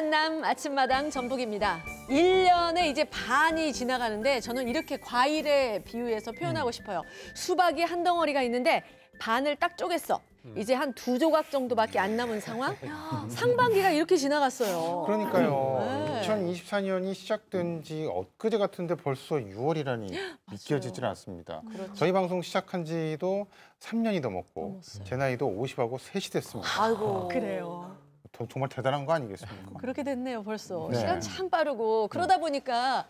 만남 아침마당 전북입니다. 1년에 이제 반이 지나가는데 저는 이렇게 과일에 비유해서 표현하고 음. 싶어요. 수박이 한 덩어리가 있는데 반을 딱 쪼갰어. 음. 이제 한 두 조각 정도밖에 안 남은 상황? 상반기가 이렇게 지나갔어요. 그러니까요. 네. 2024년이 시작된 지 엊그제 같은데 벌써 6월이라니 믿겨지질 않습니다. 그렇죠. 저희 방송 시작한 지도 3년이 넘었고 넘었어요. 제 나이도 50하고 3이 됐습니다. 아이고, 아, 그래요. 정말 대단한 거 아니겠습니까? 그렇게 됐네요 벌써. 네. 시간 참 빠르고 그러다 네. 보니까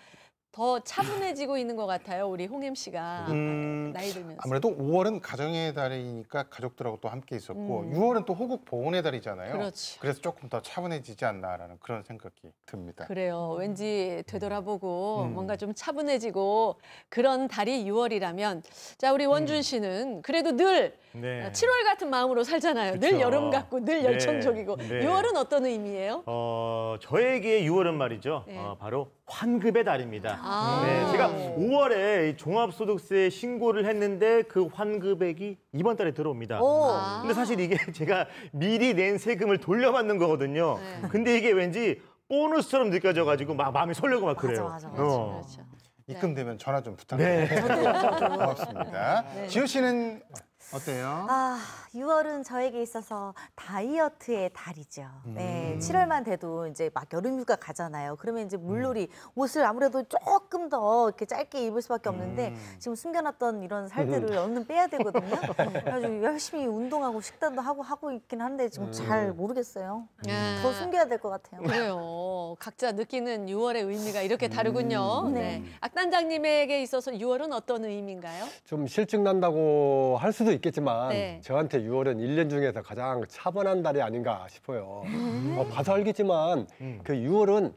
더 차분해지고 있는 것 같아요. 우리 홍엠 씨가 음, 나이 들면서. 아무래도 5월은 가정의 달이니까 가족들하고 또 함께 있었고 음. 6월은 또 호국 보훈의 달이잖아요. 그렇지. 그래서 조금 더 차분해지지 않나라는 그런 생각이 듭니다. 그래요. 왠지 음. 되돌아보고 음. 뭔가 좀 차분해지고 그런 달이 6월이라면 자 우리 원준 음. 씨는 그래도 늘 네. 7월 어, 같은 마음으로 살잖아요. 그쵸. 늘 여름 같고 늘 네. 열정적이고 네. 네. 6월은 어떤 의미예요? 어 저에게 6월은 말이죠. 네. 어, 바로 환급의 달입니다. 아 네, 제가 5월에 종합소득세 신고를 했는데 그 환급액이 이번 달에 들어옵니다. 아 근데 사실 이게 제가 미리 낸 세금을 돌려받는 거거든요. 네. 근데 이게 왠지 보너스처럼 느껴져가지고 막 마음이 설레고 막 그래요. 맞아, 맞아, 어. 맞아, 그렇죠. 입금되면 전화 좀 부탁드립니다. 네. 고맙습니다. 네. 지효 씨는 어때요? 아, 6월은 저에게 있어서 다이어트의 달이죠. 네, 7월만 음. 돼도 이제 막 여름휴가 가잖아요. 그러면 이제 음. 물놀이 음. 옷을 아무래도 조금 더 이렇게 짧게 입을 수밖에 없는데 음. 지금 숨겨놨던 이런 살들을 음. 얼른 빼야 되거든요. 그래서 열심히 운동하고 식단도 하고 하고 있긴 한데 지금 잘 모르겠어요. 네. 더 숨겨야 될 것 같아요. 그래요. 각자 느끼는 6월의 의미가 이렇게 다르군요. 네. 네. 악단장님에게 있어서 6월은 어떤 의미인가요? 좀 실증 난다고 할 수도 있겠지만 네. 저한테 6월은 1년 중에서 가장 차분한 달이 아닌가 싶어요. 음. 어, 봐서 알겠지만 음. 그 6월은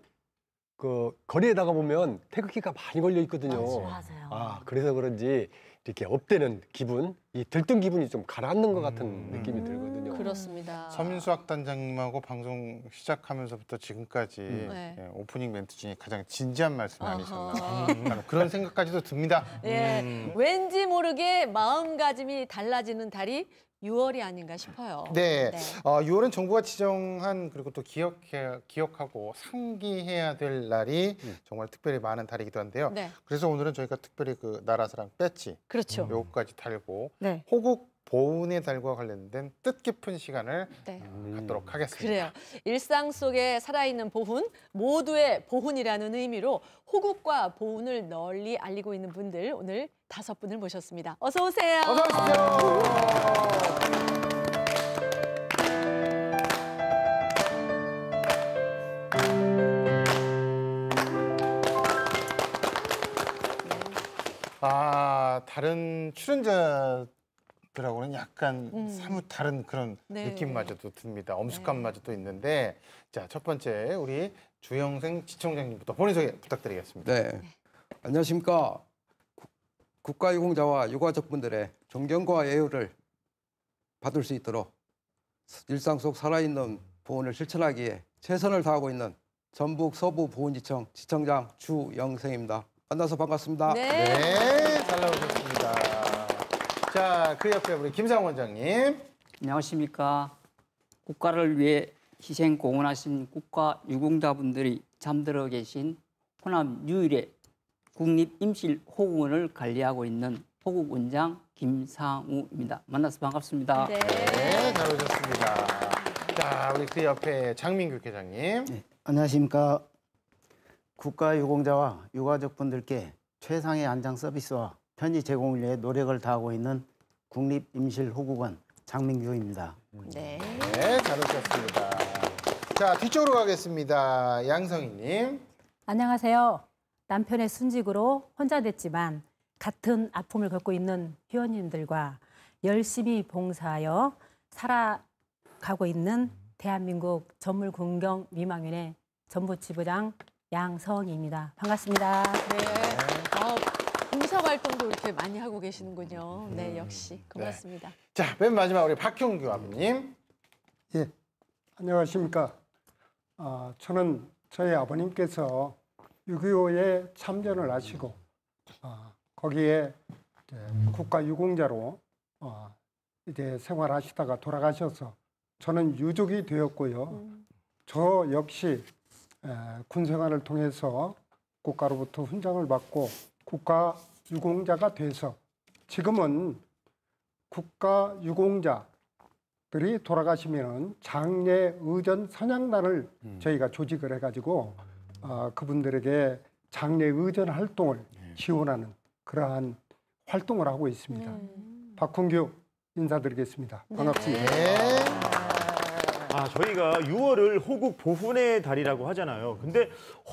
그 거리에 다가 보면 태극기가 많이 걸려 있거든요. 맞아요. 아, 그래서 그런지 이렇게 업되는 기분, 이 들뜬 기분이 좀 가라앉는 것 같은 음. 느낌이 들거든요. 그렇습니다. 서민수학 단장님하고 방송 시작하면서부터 지금까지 음. 네. 예, 오프닝 멘트 중에 가장 진지한 말씀 아니셨나 음. 그런 생각까지도 듭니다. 예, 음. 왠지 모르게 마음가짐이 달라지는 달이 6월이 아닌가 싶어요. 네. 네. 어, 6월은 정부가 지정한 그리고 또 기억해, 기억하고 상기해야 될 날이 음. 정말 특별히 많은 달이기도 한데요. 네. 그래서 오늘은 저희가 특별히 그 나라 사랑 배지 그렇죠. 요거까지 달고 네. 호국 보훈의 달과 관련된 뜻깊은 시간을 네. 음. 갖도록 하겠습니다. 그래요. 일상 속에 살아있는 보훈, 모두의 보훈이라는 의미로 호국과 보훈을 널리 알리고 있는 분들 오늘 다섯 분을 모셨습니다. 어서 오세요. 어서 오세요. 네. 아, 다른 출연자 숲이라고는 약간 음. 사뭇 다른 그런 네. 느낌마저도 듭니다. 엄숙함마저도 네. 있는데 자첫 번째 우리 주영생 지청장님부터 본인 소개 부탁드리겠습니다. 네. 안녕하십니까. 국가유공자와 유가족분들의 존경과 예우를 받을 수 있도록 일상 속 살아있는 보훈을 실천하기에 최선을 다하고 있는 전북 서부 보훈지청 지청장 주영생입니다. 만나서 반갑습니다. 네, 네잘 나오셨습니다. 자, 그 옆에 우리 김상 원장님. 안녕하십니까. 국가를 위해 희생 공헌하신 국가 유공자분들이 잠들어 계신 호남 유일의 국립임실호국원을 관리하고 있는 호국원장 김상우입니다. 만나서 반갑습니다. 네, 네잘 오셨습니다. 자, 우리 그 옆에 장민규 회장님. 네, 안녕하십니까. 국가 유공자와 유가족분들께 최상의 안장 서비스와 편의 제공을 위해 노력을 다하고 있는 국립임실호국원 장민규입니다. 네. 네, 잘 오셨습니다. 자, 뒤쪽으로 가겠습니다. 양성희님. 안녕하세요. 남편의 순직으로 혼자 됐지만 같은 아픔을 겪고 있는 회원님들과 열심히 봉사하여 살아가고 있는 대한민국 전물군경 미망원의 전부 지부장 양성희입니다. 반갑습니다. 네. 사 활동도 이렇게 많이 하고 계시는군요. 네, 음, 역시 네. 고맙습니다. 네. 자, 맨 마지막 우리 박형 아버님 예, 안녕하십니까. 어, 저는 저희 아버님께서 6.25에 참전을 하시고 어, 거기에 국가 유공자로 어, 이제 생활하시다가 돌아가셔서 저는 유족이 되었고요. 음. 저 역시 군 생활을 통해서 국가로부터 훈장을 받고 국가 유공자가 돼서 지금은 국가 유공자들이 돌아가시면 장례 의전 선양단을 음. 저희가 조직을 해가지고 어, 그분들에게 장례 의전 활동을 네. 지원하는 그러한 활동을 하고 있습니다. 음. 네. 박홍규 인사드리겠습니다. 네. 반갑습니다. 네. 아, 저희가 6월을 호국 보훈의 달이라고 하잖아요. 근데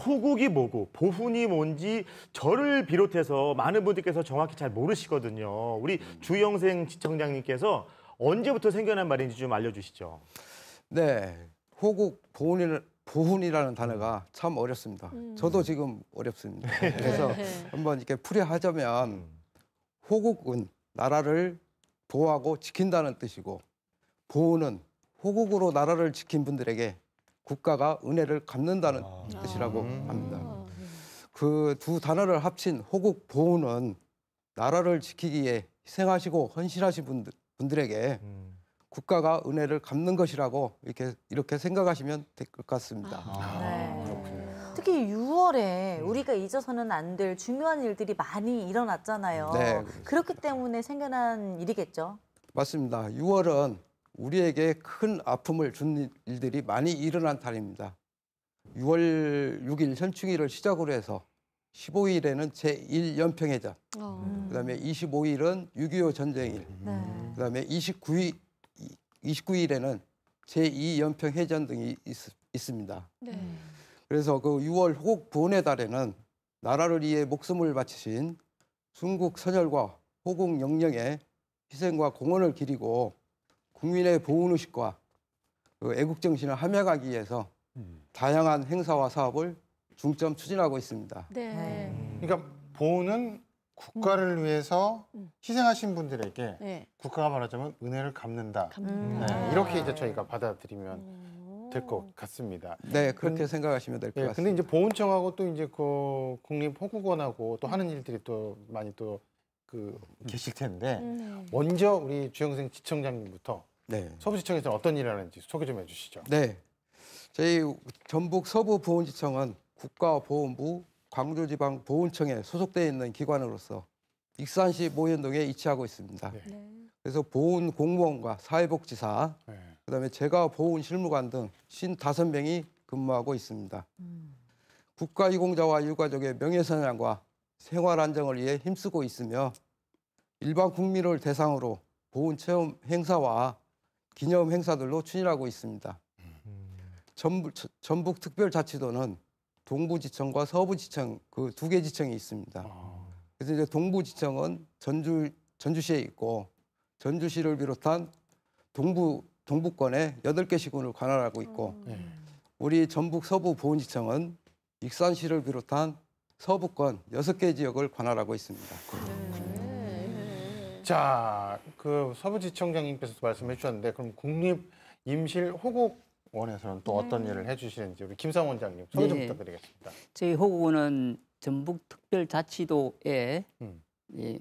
호국이 뭐고 보훈이 뭔지 저를 비롯해서 많은 분들께서 정확히 잘 모르시거든요. 우리 주영생 지청장님께서 언제부터 생겨난 말인지 좀 알려주시죠. 네, 호국 보훈을 보훈이라는 단어가 참 어렵습니다. 음. 저도 지금 어렵습니다. 네. 그래서 네. 한번 이렇게 풀이하자면 음. 호국은 나라를 보호하고 지킨다는 뜻이고 보훈은 호국으로 나라를 지킨 분들에게 국가가 은혜를 갚는다는 아. 뜻이라고 음. 합니다. 아, 그두 단어를 합친 호국 보훈은 나라를 지키기에 희생하시고 헌신하신 분들, 분들에게 음. 국가가 은혜를 갚는 것이라고 이렇게 이렇게 생각하시면 될 것 같습니다. 아, 아 네. 특히 6월에 음. 우리가 잊어서는 안 될 중요한 일들이 많이 일어났잖아요. 네, 음, 그렇죠. 그렇기 때문에 생겨난 일이겠죠. 맞습니다. 6월은 우리에게 큰 아픔을 준 일들이 많이 일어난 달입니다. 6월 6일 현충일을 시작으로 해서 15일에는 제1연평해전, 어. 그다음에 25일은 6.25 전쟁일, 네. 그다음에 29일 29일에는 제2연평해전 등이 있, 습니다 네. 그래서 그 6월 호국 부원의 달에는 나라를 위해 목숨을 바치신 순국 선열과 호국 영령의 희생과 공헌을 기리고 국민의 보훈의식과 그 애국정신을 함양하기 위해서 다양한 행사와 사업을 중점 추진하고 있습니다. 네. 음. 그러니까 보훈은 국가를 음. 위해서 음. 희생하신 분들에게 네. 국가가 말하자면 은혜를 갚는다. 갚는다. 네, 음. 이렇게 이제 저희가 받아들이면 될 것 같습니다. 네, 그렇게 음, 생각하시면 될것 네, 예, 같습니다. 근데 이제 보훈청하고 또 이제 그 국립호국원하고 또 하는 일들이 또 많이 또 그 계실 텐데 먼저 우리 주영생 지청장님부터 네. 서부지청에서는 어떤 일을 하는지 소개 좀 해주시죠. 네. 저희 전북 서부보훈지청은 국가보훈부 광주지방보훈청에 소속되어 있는 기관으로서 익산시 모현동에 위치하고 있습니다. 네. 네. 그래서 보훈 공무원과 사회복지사, 네. 그다음에 제가 보훈 실무관 등 55명이 근무하고 있습니다. 음. 국가 유공자와 유가족의 명예선양과 생활 안정을 위해 힘쓰고 있으며 일반 국민을 대상으로 보훈 체험 행사와 기념 행사들로 추진하고 있습니다. 전북, 전북 특별자치도는 동부지청과 서부지청 그 두 개 지청이 있습니다. 아. 그래서 이제 동부지청은 전주 전주시에 있고 전주시를 비롯한 동부 동부권의 여덟 개 시군을 관할하고 있고 음. 네. 우리 전북 서부 보훈지청은 익산시를 비롯한 서부권 여섯 개 지역을 관할하고 있습니다. 자, 그 서부지청장님께서 도 말씀해 주셨는데 그럼 국립 임실 호국 원에서는 또 어떤 음. 일을 해주시는지 우리 김상 원장님 소개 좀 네. 부탁드리겠습니다. 저희 호국원은 전북특별자치도에 음. 예,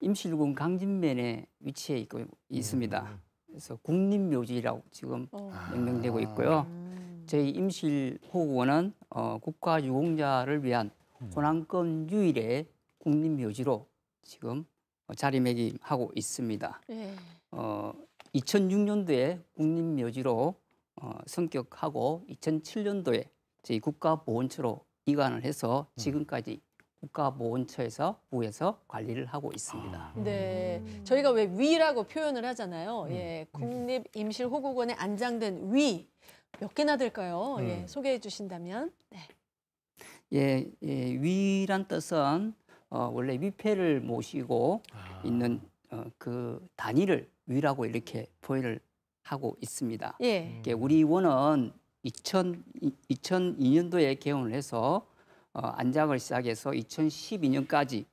임실군 강진면에 위치해 있고 있습니다. 음. 그래서 국립묘지라고 지금 어. 명명되고 있고요. 아. 음. 저희 임실 호국원은 어, 국가유공자를 위한 호남권 음. 유일의 국립묘지로 지금 어, 자리매김하고 있습니다. 네. 어, 2006년도에 국립묘지로 어, 성격하고 2007년도에 저희 국가보훈처로 이관을 해서 음. 지금까지 국가보훈처에서 부에서 관리를 하고 있습니다. 아. 네, 음. 저희가 왜 위라고 표현을 하잖아요. 음. 예, 국립임실호국원에 안장된 위 몇 개나 될까요? 예, 소개해 주신다면. 네. 예, 예, 위란 뜻은 어, 원래 위패를 모시고 아. 있는 어, 그 단위를 위라고 이렇게 표현를 하고 있습니다. 예. 음. 우리 원은 2000, 2002년도에 개원을 해서 어, 안장을 시작해서 2012년까지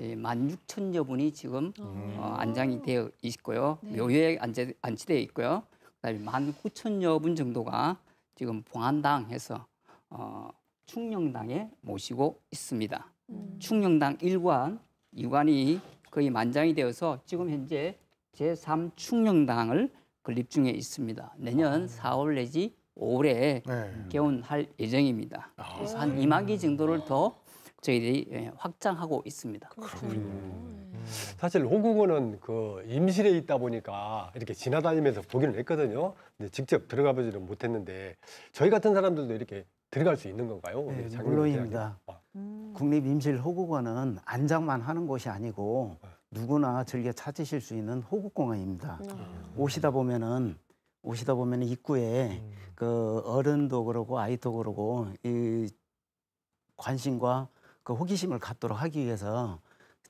예, 1 6 0여 분이 지금 어. 어, 안장이 되어 있고요. 네. 묘에 안제, 안치되어 있고요. 그다음에 1 9 0여분 정도가 지금 봉안당에서 어, 충령당에 모시고 있습니다. 음. 충령당 일관 이관이 거의 만장이 되어서 지금 현재 제3충령당을 건립 중에 있습니다. 내년 아. 4월 내지 5월에 네. 개원할 예정입니다. 아. 그래서 한 2만 기 정도를 더 저희들이 예, 확장하고 있습니다. 그렇군요. 음. 사실 호국원은 그 임실에 있다 보니까 이렇게 지나다니면서 보기는 했거든요. 근데 직접 들어가 보지는 못했는데 저희 같은 사람들도 이렇게 들어갈 수 있는 건가요? 네, 물론입니다. 아. 음. 국립임실호국원은 안장만 하는 곳이 아니고 누구나 즐겨 찾으실 수 있는 호국공원입니다. 네. 음. 오시다 보면은 오시다 보면 입구에 음. 그 어른도 그러고 아이도 그러고 이 관심과 그 호기심을 갖도록 하기 위해서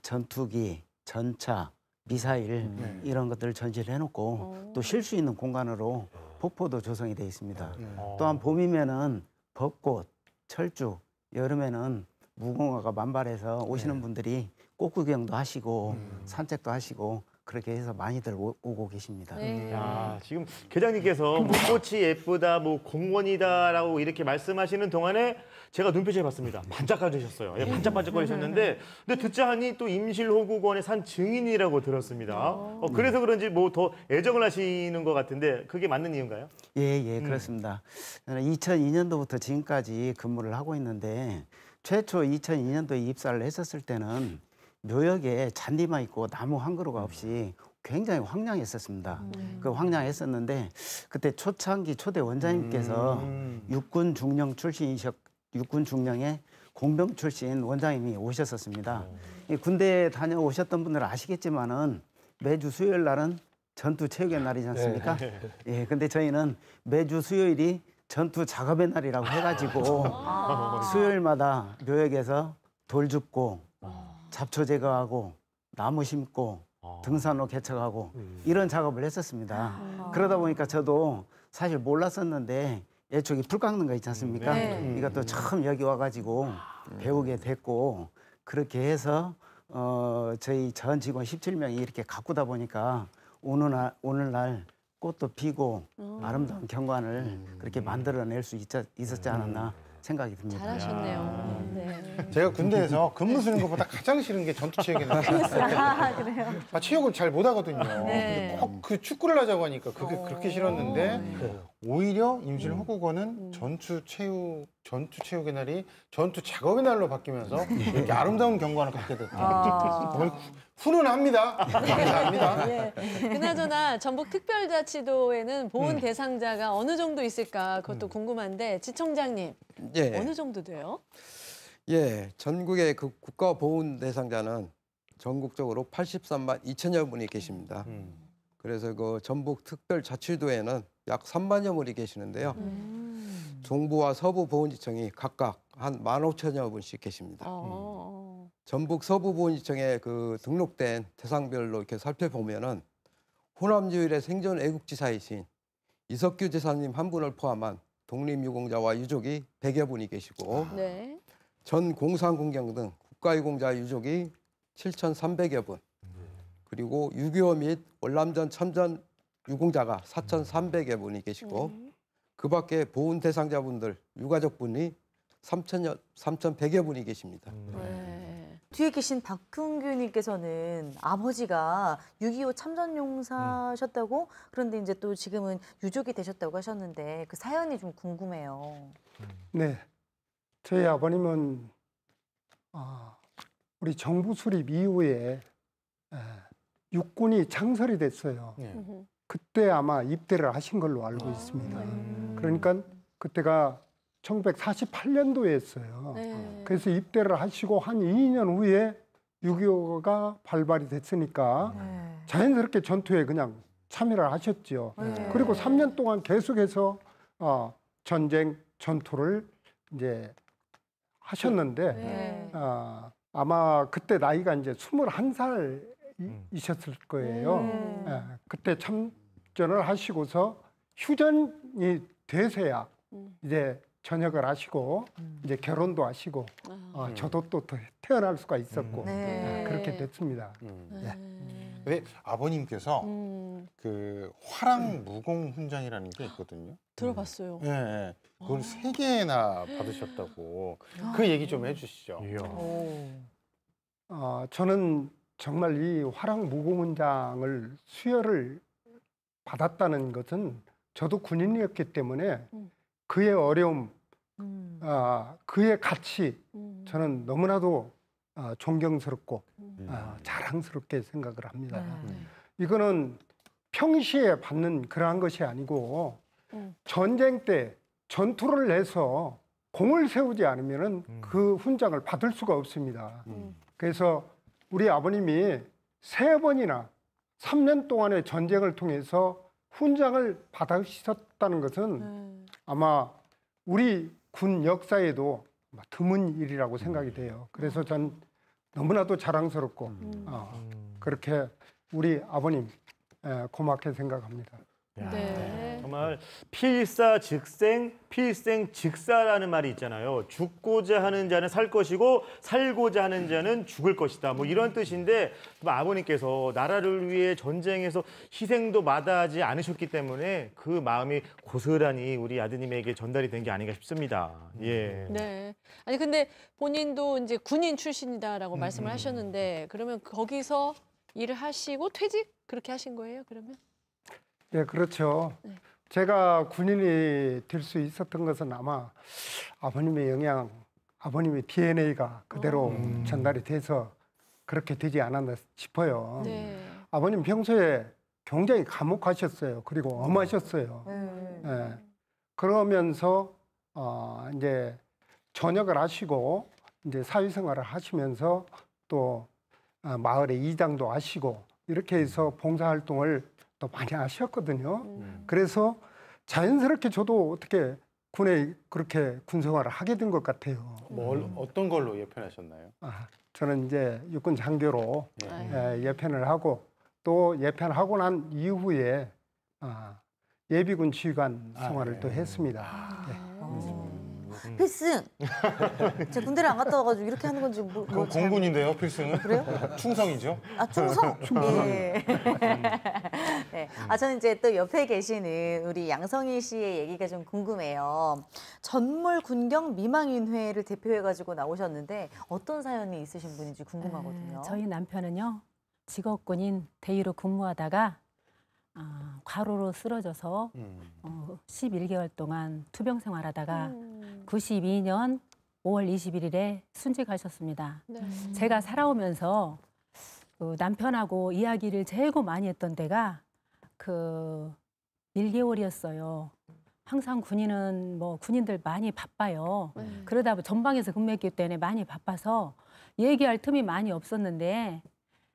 전투기, 전차, 미사일 음. 네. 이런 것들을 전시를 해놓고 어. 또쉴 수 있는 공간으로 폭포도 조성이 되어 있습니다. 네. 또한 봄이면은 벚꽃, 철쭉, 여름에는 무궁화가 만발해서 오시는 네. 분들이 꽃구경도 하시고 음. 산책도 하시고 그렇게 해서 많이들 오, 오고 계십니다. 네. 음. 야, 지금 계장님께서 뭐 꽃이 예쁘다, 뭐 공원이다라고 이렇게 말씀하시는 동안에 제가 눈빛을 봤습니다. 반짝반짝리셨어요 예, 반짝반짝거리셨는데 네. 근데 듣자 하니 또 임실호국원의 산 증인이라고 들었습니다. 어, 어 그래서 그런지 뭐 더 애정을 하시는 것 같은데 그게 맞는 이유인가요? 예, 예, 그렇습니다. 2002년도부터 지금까지 근무를 하고 있는데 최초 2002년도에 입사를 했었을 때는 묘역에 잔디만 있고 나무 한 그루가 없이 굉장히 황량했었습니다. 음. 그 황량했었는데 그때 초창기 초대 원장님께서 음. 육군 중령 출신이셨 육군 중령의 공병 출신 원장님이 오셨었습니다. 음. 군대 다녀오셨던 분들 아시겠지만은 매주 수요일 날은 전투 체육의 날이지 않습니까? 네. 예, 근데 저희는 매주 수요일이 전투 작업의 날이라고 해가지고 아, 그렇죠. 아. 수요일마다 묘역에서 돌 줍고 아. 잡초 제거하고 나무 심고 아. 등산로 개척하고 음. 이런 작업을 했었습니다. 아. 그러다 보니까 저도 사실 몰랐었는데 예초기 풀 깎는 거 있지 않습니까? 네. 네. 이것도 처음 여기 와가지고 네. 배우게 됐고 그렇게 해서 어, 저희 전 직원 17명이 이렇게 가꾸다 보니까 오늘날, 오늘날 꽃도 피고 음. 아름다운 경관을 음. 그렇게 만들어낼 수 있자, 있었지 않았나 음. 생각이 듭니다. 잘하셨네요. 네. 제가 군대에서 근무 쓰는 것보다 가장 싫은 게 전투 체육이네요. 아, 그래요? 아, 체육을 잘 못하거든요. 네. 근데 꼭그 축구를 하자고 하니까 그게 어. 그렇게 싫었는데 네. 오히려 임실 음. 후구권은 음. 전투 체육 전투 체육의 날이 전투 작업의 날로 바뀌면서 예. 이렇게 아름다운 경관을 갖게 됐다. 아. 정 훈훈합니다. 감사합니다. 예. 그나저나 전북 특별자치도에는 보훈 음. 대상자가 어느 정도 있을까 그것도 음. 궁금한데 지청장님 예. 어느 정도 돼요? 예, 전국의 그 국가 보훈 대상자는 전국적으로 83만 2천여 분이 계십니다. 음. 그래서 그 전북 특별자치도에는 약 3만여 분이 계시는데요. 음. 중부와 서부 보훈지청이 각각 한 15,000여 분씩 계십니다. 어. 음. 전북 서부 보훈지청에 그 등록된 대상별로 이렇게 살펴보면은 호남 유일의 생존 애국지사이신 이석규 지사님 한 분을 포함한 독립유공자와 유족이 100여 분이 계시고 아. 네. 전 공산공경 등 국가유공자 유족이 7,300여 분, 네. 그리고 6.25및 월남전 참전 유공자가 4,300여 분이 계시고 그 밖에 보훈 대상자분들, 유가족분이 3 0여 3,100여 분이 계십니다. 음. 네. 네. 뒤에 계신 박흥규님께서는 아버지가 6.25 참전용사셨다고 그런데 이제 또 지금은 유족이 되셨다고 하셨는데 그 사연이 좀 궁금해요. 네. 저희 아버님은 아, 우리 정부 수립 이후에 에, 육군이 창설이 됐어요. 네. 그때 아마 입대를 하신 걸로 알고 있습니다. 아, 네. 그러니까 그때가 1948년도였어요. 네. 그래서 입대를 하시고 한 2년 후에 6.25가 발발이 됐으니까 네. 자연스럽게 전투에 그냥 참여를 하셨죠. 네. 그리고 3년 동안 계속해서 어, 전쟁 전투를 이제 하셨는데 네. 어, 아마 그때 나이가 이제 21살 음. 있었을 거예요. 음. 예, 그때 참전을 하시고서 휴전이 되서야 음. 이제 전역을 하시고 이제 결혼도 하시고 아. 어, 저도 또 태어날 수가 있었고 예, 네. 그렇게 됐습니다. 예. 네. 왜 아버님께서 그 화랑 무공 훈장이라는 게 있거든요. 들어봤어요. 예, 예. 그걸 아. 세 개나 받으셨다고 아. 그 얘기 좀 해주시죠. 어, 저는 정말 이 화랑 무고훈장을 수여를 받았다는 것은 저도 군인이었기 때문에 음. 그의 어려움, 음. 아, 그의 가치 음. 저는 너무나도 아, 존경스럽고 음. 아, 자랑스럽게 생각을 합니다. 네. 음. 이거는 평시에 받는 그러한 것이 아니고 음. 전쟁 때 전투를 내서 공을 세우지 않으면 은그 훈장을 받을 수가 없습니다. 그래서 우리 아버님이 세 번이나 3년 동안의 전쟁을 통해서 훈장을 받으셨다는 것은 음. 아마 우리 군 역사에도 드문 일이라고 생각이 돼요. 그래서 전 너무나도 자랑스럽고 음. 어, 음. 그렇게 우리 아버님 고맙게 생각합니다. 네. 정말 필사 즉생, 필생 즉사라는 말이 있잖아요. 죽고자 하는 자는 살 것이고 살고자 하는 자는 죽을 것이다. 뭐 이런 뜻인데 그 아버님께서 나라를 위해 전쟁에서 희생도 마다하지 않으셨기 때문에 그 마음이 고스란히 우리 아드님에게 전달이 된 게 아닌가 싶습니다. 예. 네. 아니 근데 본인도 이제 군인 출신이다라고 음, 말씀을 음, 음. 하셨는데 그러면 거기서 일을 하시고 퇴직 그렇게 하신 거예요? 그러면? 예, 그렇죠. 네. 제가 군인이 될 수 있었던 것은 아마 아버님의 영향, 아버님의 DNA가 그대로 어. 음. 전달이 돼서 그렇게 되지 않았나 싶어요. 네. 아버님 평소에 굉장히 감옥하셨어요. 그리고 엄하셨어요. 음. 예. 그러면서 어, 이제 전역을 하시고 이제 사회생활을 하시면서 또 어, 마을의 이장도 하시고 이렇게 해서 봉사활동을 또 많이 아쉬웠거든요. 음. 그래서 자연스럽게 저도 어떻게 군에 그렇게 군생활을 하게 된 것 같아요. 뭘 뭐 음. 어떤 걸로 예편하셨나요? 아, 저는 이제 육군 장교로 네. 아, 예. 예, 편을 하고 또 예편하고 난 이후에 아, 예비군 지휘관 아, 생활을 아, 예. 또 했습니다. 아, 네. 아. 뭐. 음. 필승. 제가 군대를 안 갔다 와가지고 이렇게 하는 건지 뭐. 그뭐 공군인데요, 필승은? 그래요? 충성이죠. 아 충성. 충성. 네. 네. 아 저는 이제 또 옆에 계시는 우리 양성희 씨의 얘기가 좀 궁금해요. 전몰 군경 미망인회를 대표해가지고 나오셨는데 어떤 사연이 있으신 분인지 궁금하거든요. 음, 저희 남편은요 직업군인 대위로 근무하다가 아, 과로로 쓰러져서 음. 어, 11개월 동안 투병 생활하다가 음. 92년 5월 21일에 순직하셨습니다. 네. 제가 살아오면서 그 남편하고 이야기를 제일 많이 했던 때가 그 1개월이었어요. 항상 군인은 뭐 군인들 많이 바빠요. 네. 그러다 뭐 전방에서 근무했기 때문에 많이 바빠서 얘기할 틈이 많이 없었는데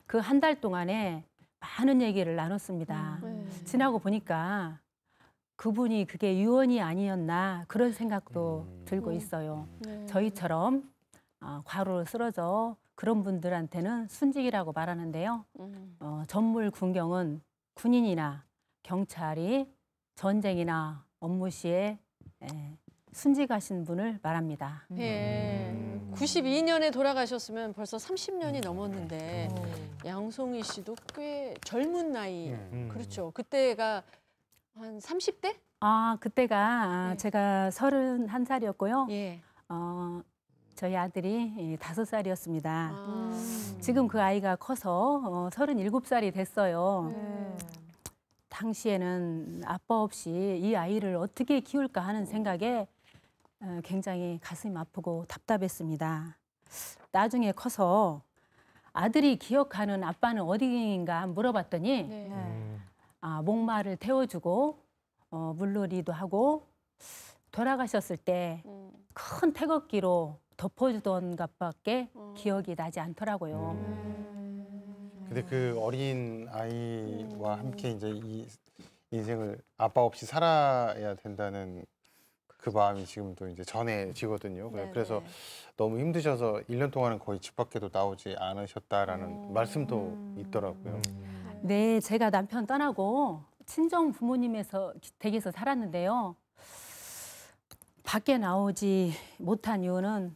그 한 달 동안에 많은 얘기를 나눴습니다. 네. 지나고 보니까 그분이 그게 유언이 아니었나 그런 생각도 음. 들고 있어요. 네. 저희처럼 어, 과로로 쓰러져 그런 분들한테는 순직이라고 말하는데요. 음. 어, 전물 군경은 군인이나 경찰이 전쟁이나 업무 시에 에, 예, 순직하신 분을 말합니다. 음. 예. 92년에 돌아가셨으면 벌써 30년이 넘었는데 양송이 씨도 꽤 젊은 나이. 음. 음. 그렇죠. 그때가 한 30대? 아, 그때가 네. 제가 31살이었고요. 예. 어, 저희 아들이 5 살이었습니다. 아. 지금 그 아이가 커서 어, 37살이 됐어요. 네. 당시에는 아빠 없이 이 아이를 어떻게 키울까 하는 생각에 어, 굉장히 가슴이 아프고 답답했습니다. 나중에 커서 아들이 기억하는 아빠는 어디인가 물어봤더니 네. 네. 아, 목마를 태워주고 어, 물놀이도 하고 돌아가셨을 때큰 음. 태극기로 덮어주던 것밖에 음. 기억이 나지 않더라고요. 음. 음. 근데 그 어린 아이와 함께 이제 이 인생을 아빠 없이 살아야 된다는 그 마음이 지금도 이제 전해지거든요. 네네. 그래서 네, 네. 너무 힘드셔서 1년 동안은 거의 집 밖에도 나오지 않으셨다라는 음. 말씀도 있더라고요. 음. 네, 제가 남편 떠나고 친정 부모님에서 댁에서 살았는데요. 밖에 나오지 못한 이유는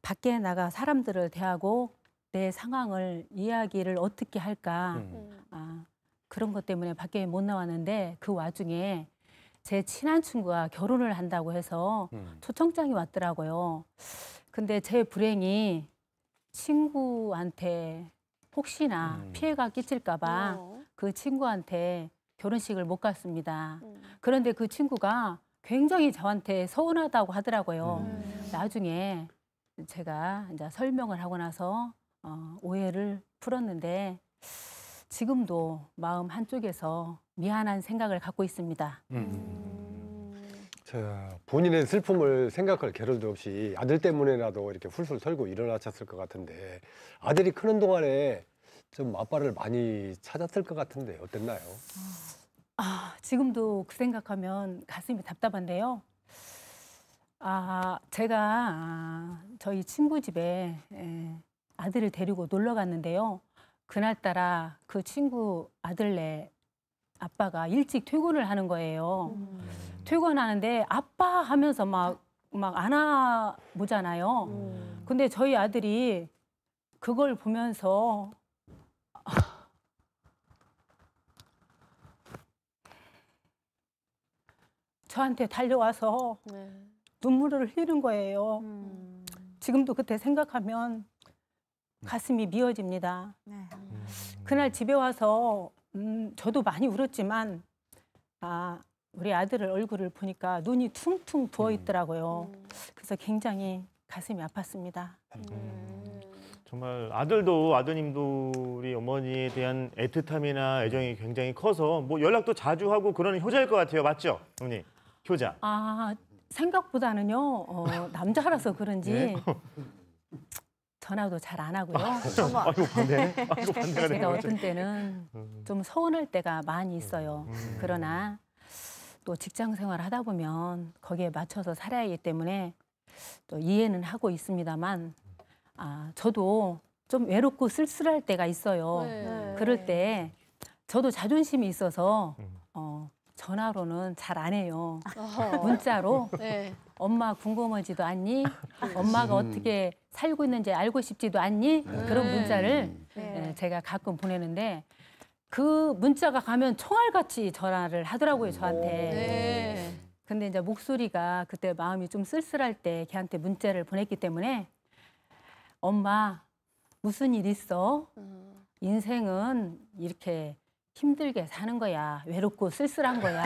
밖에 나가 사람들을 대하고 내 상황을 이야기를 어떻게 할까 음. 아, 그런 것 때문에 밖에 못 나왔는데 그 와중에 제 친한 친구가 결혼을 한다고 해서 음. 초청장이 왔더라고요. 근데 제 불행이 친구한테 혹시나 음. 피해가 끼칠까봐 어. 그 친구한테 결혼식을 못 갔습니다. 음. 그런데 그 친구가 굉장히 저한테 서운하다고 하더라고요. 음. 나중에 제가 이제 설명을 하고 나서 어, 오해를 풀었는데 지금도 마음 한쪽에서 미안한 생각을 갖고 있습니다. 음. 음. 자, 본인의 슬픔을 생각할 겨를도 없이 아들 때문에라도 이렇게 훌훌 털고 일어나셨을 것 같은데 아들이 크는 동안에 좀 아빠를 많이 찾았을 것 같은데 어땠나요? 아, 지금도 그 생각하면 가슴이 답답한데요. 아, 제가 아, 저희 친구 집 에, 아들을 데리고 놀러 갔는데요. 그날따라 그 친구 아들네 아빠가 일찍 퇴근을 하는 거예요. 음. 퇴근하는데 아빠 하면서 막, 막 안아보잖아요. 음. 근데 저희 아들이 그걸 보면서 저한테 달려와서 네. 눈물을 흘리는 거예요. 음. 지금도 그때 생각하면 가슴이 미어집니다. 네. 그날 집에 와서 음, 저도 많이 울었지만 아, 우리 아들을 얼굴을 보니까 눈이 퉁퉁 부어 음. 있더라고요. 음. 그래서 굉장히 가슴이 아팠습니다. 음. 음. 정말 아들도 아드님도 우리 어머니에 대한 애틋함이나 애정이 굉장히 커서 뭐 연락도 자주 하고 그런 효자일 것 같아요. 맞죠, 어머니? 효자. 아 생각보다는요 어, 남자라서 그런지 네? 전화도 잘 안 하고요. 아, 이고 반대네. 아이고 반대가 제가 어떤 때는 음. 좀 서운할 때가 많이 있어요. 음. 음. 그러나 또 직장 생활 을 하다 보면 거기에 맞춰서 살아야 하기 때문에 또 이해는 하고 있습니다만 아, 저도 좀 외롭고 쓸쓸할 때가 있어요. 네. 그럴 때 저도 자존심이 있어서 음. 어, 전화로는 잘 안 해요. 어허. 문자로 네. 엄마 궁금하지도 않니? 엄마가 음. 어떻게 살고 있는지 알고 싶지도 않니? 네. 그런 문자를 음. 네. 네. 제가 가끔 보내는데 그 문자가 가면 총알같이 전화를 하더라고요 저한테. 네. 근데 이제 목소리가 그때 마음이 좀 쓸쓸할 때 걔한테 문자를 보냈기 때문에 엄마 무슨 일 있어? 음. 인생은 이렇게 힘들게 사는 거야. 외롭고 쓸쓸한 거야.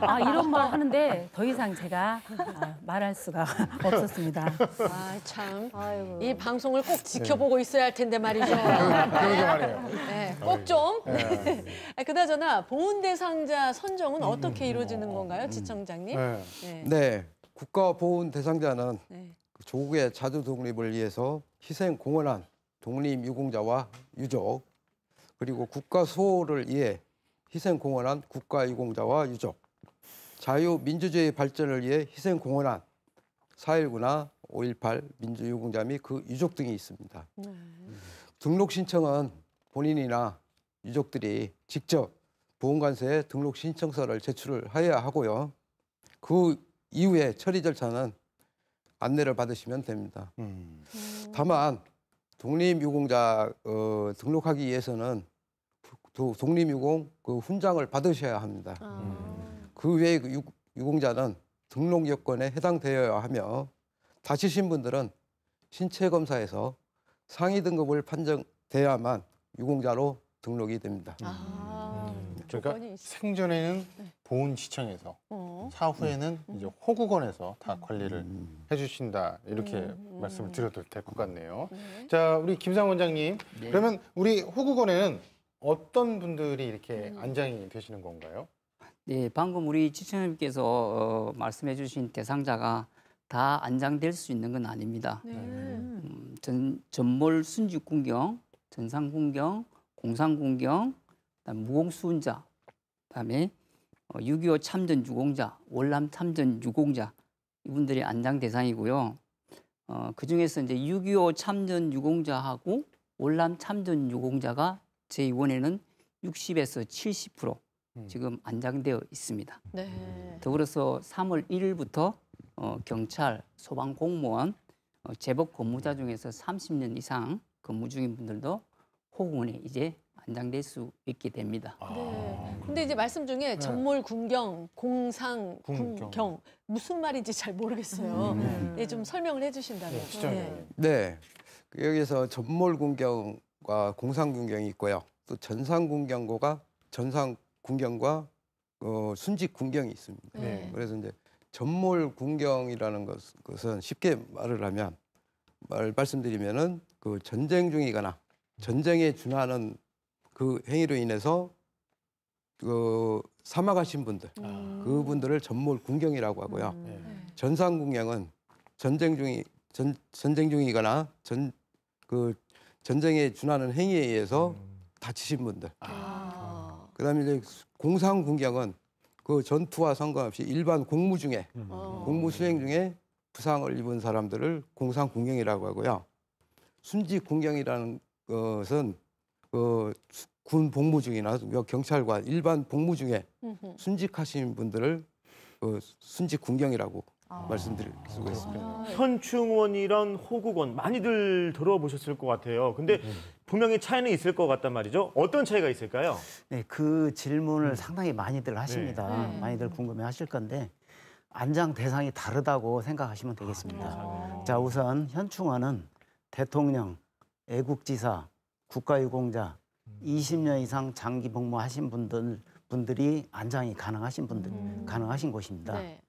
아, 이런 말 하는데 더 이상 제가 어, 말할 수가 없었습니다. 아, 참. 아이고. 이 방송을 꼭 네. 지켜보고 네. 있어야 할 텐데 말이죠. 네, 그러게 말이에요. 네, 꼭 좀. 네. 네. 그나저나 보훈대상자 선정은 어떻게 음. 이루어지는 건가요, 음. 지청장님? 네. 네. 국가 보훈 대상자는 조국의 자주 독립을 위해서 희생 공헌한 독립 유공자와 유족 그리고 국가 수호를 위해 희생 공헌한 국가 유공자와 유족, 자유 민주주의 발전을 위해 희생 공헌한 4.19나 5.18 민주유공자 및 그 유족 등이 있습니다. 네. 등록 신청은 본인이나 유족들이 직접 보험관세에 등록 신청서를 제출을 해야 하고요. 그 이후에 처리 절차는 안내를 받으시면 됩니다. 음. 다만 독립유공자 어, 등록하기 위해서는 독립유공 그 훈장을 받으셔야 합니다. 아. 그 외에 그 유, 유공자는 등록 여건에 해당되어야 하며 다치신 분들은 신체 검사에서 상위 등급을 판정돼야만 유공자로 등록이 됩니다. 아. 음. 그러니까 생전에는 네. 보훈시청에서 어. 사후에는 음. 이제 호국원에서 다 음. 관리를 음. 해주신다 이렇게 음. 말씀을 드려도 될 것 같네요. 네. 자 우리 김상 원장님 네. 그러면 우리 호국원에는 어떤 분들이 이렇게 음. 안장이 되시는 건가요? 네, 방금 우리 지청님께서 어, 말씀해 주신 대상자가 다 안장될 수 있는 건 아닙니다. 네. 음, 음 전, 전몰 순직군경, 전상군경, 공상군경, 무공수운자, 그다음에 어, 6.25 참전 유공자, 월남 참전 유공자 이분들이 안장 대상이고요. 어, 그 중에서 이제 6.25 참전 유공자하고 월남 참전 유공자가 제이원에는 60에서 70% 음. 지금 안장되어 있습니다. 네. 더불어서 3월 1일부터 어, 경찰, 소방 공무원, 어, 제법 근무자 중에서 30년 이상 근무 중인 분들도 호구에 이제 안장될 수 있게 됩니다. 아. 네. 근데 이제 말씀 중에 네. 전몰 군경, 공상 군경, 군경. 무슨 말인지 잘 모르겠어요. 음. 네, 좀 설명을 해주신다면. 네, 네. 네. 그 여기서 전몰 군경 과 공상군경이 있고요. 또 전상군경고가 전상군경과 어, 순직군경이 있습니다. 네. 그래서 이제 전몰군경이라는 것, 은 쉽게 말을 하면 말 말씀드리면은 그 전쟁 중이거나 전쟁에 준하는 그 행위로 인해서 그 사망하신 분들 아. 그분들을 전몰군경이라고 하고요. 음. 네. 전상군경은 전쟁 중이 전, 전쟁 중이거나 전그 전쟁에 준하는 행위에 의해서 음. 다치신 분들. 아. 그다음에 이제 공상 군경은 그 전투와 상관없이 일반 공무 중에 음. 어. 공무 수행 중에 부상을 입은 사람들을 공상 군경이라고 하고요. 순직 군경이라는 것은 그 군 복무 중이나 그 경찰관 일반 복무 중에 순직하신 분들을 그 순직 군경이라고 아. 말씀드릴 수가 있습니다. 현충원이랑 아, 네. 호국원 많이들 들어보셨을 것 같아요. 근데 음, 음. 분명히 차이는 있을 것 같단 말이죠. 어떤 차이가 있을까요? 네, 그 질문을 음. 상당히 많이들 하십니다. 네. 음. 많이들 궁금해하실 건데 안장 대상이 다르다고 생각하시면 되겠습니다. 아, 자, 우선 현충원은 대통령, 애국지사, 국가유공자, 20년 이상 장기 복무하신 분들 분들이 안장이 가능하신 분들 음. 가능하신 곳입니다. 네.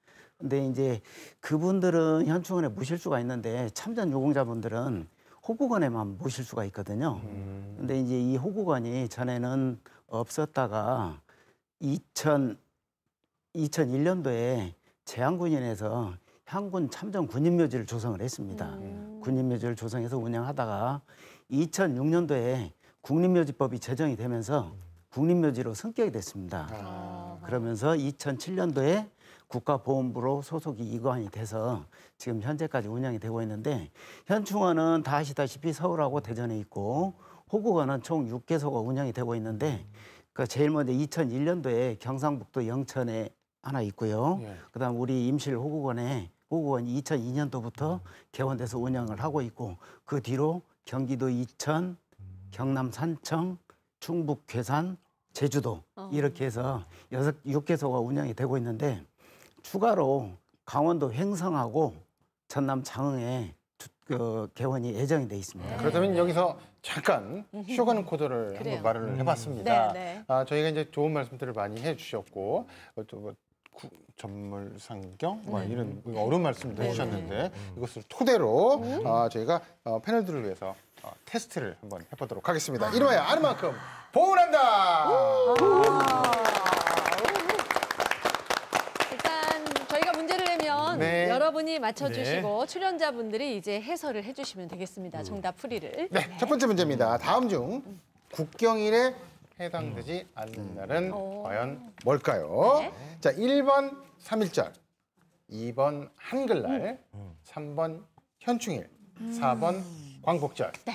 근데 이제 그분들은 현충원에 모실 수가 있는데 참전 요공자분들은 호구관에만 모실 수가 있거든요. 음. 근데 이제 이호구관이 전에는 없었다가 2000 2001년도에 제한군인에서 향군 참전 군인묘지를 조성을 했습니다. 음. 군인묘지를 조성해서 운영하다가 2006년도에 국립묘지법이 제정이 되면서 국립묘지로 승격이 됐습니다. 아. 그러면서 2007년도에 국가보험부로 소속이 이관이 돼서 지금 현재까지 운영이 되고 있는데 현충원은 다 아시다시피 서울하고 대전에 있고 호국원은 총 6개소가 운영이 되고 있는데 그 제일 먼저 2001년도에 경상북도 영천에 하나 있고요. 예. 그다음 우리 임실 호국원에 호국원 2002년도부터 개원돼서 운영을 하고 있고 그 뒤로 경기도 이천, 경남 산청, 충북 괴산, 제주도 어. 이렇게 해서 여섯 6개소가 운영이 되고 있는데 추가로 강원도 횡성하고 전남 장흥에 그 개원이 예정이 돼 있습니다. 네. 그렇다면 여기서 잠깐 쇼어가는 코드를 한번 말을 음. 해봤습니다. 네, 네. 아, 저희가 이제 좋은 말씀들을 많이 해주셨고 어, 또 뭐 구, 전물 상경 뭐 네. 이런 어려운 말씀도 네. 해주셨는데 네. 음. 이것을 토대로 음. 아, 저희가 어, 패널들을 위해서 어, 테스트를 한번 해보도록 하겠습니다. 아. 이로하여 아는 만큼 보은한다. 아. 여러분이 맞춰주시고 네. 출연자분들이 이제 해설을 해주시면 되겠습니다. 음. 정답 풀이를. 네, 네. 첫 번째 문제입니다. 다음 중 음. 국경일에 해당되지 음. 않는 날은 오. 과연 네. 뭘까요? 네. 자, 1번 삼일절 2번 한글날, 음. 3번 현충일, 음. 4번 광복절. 네.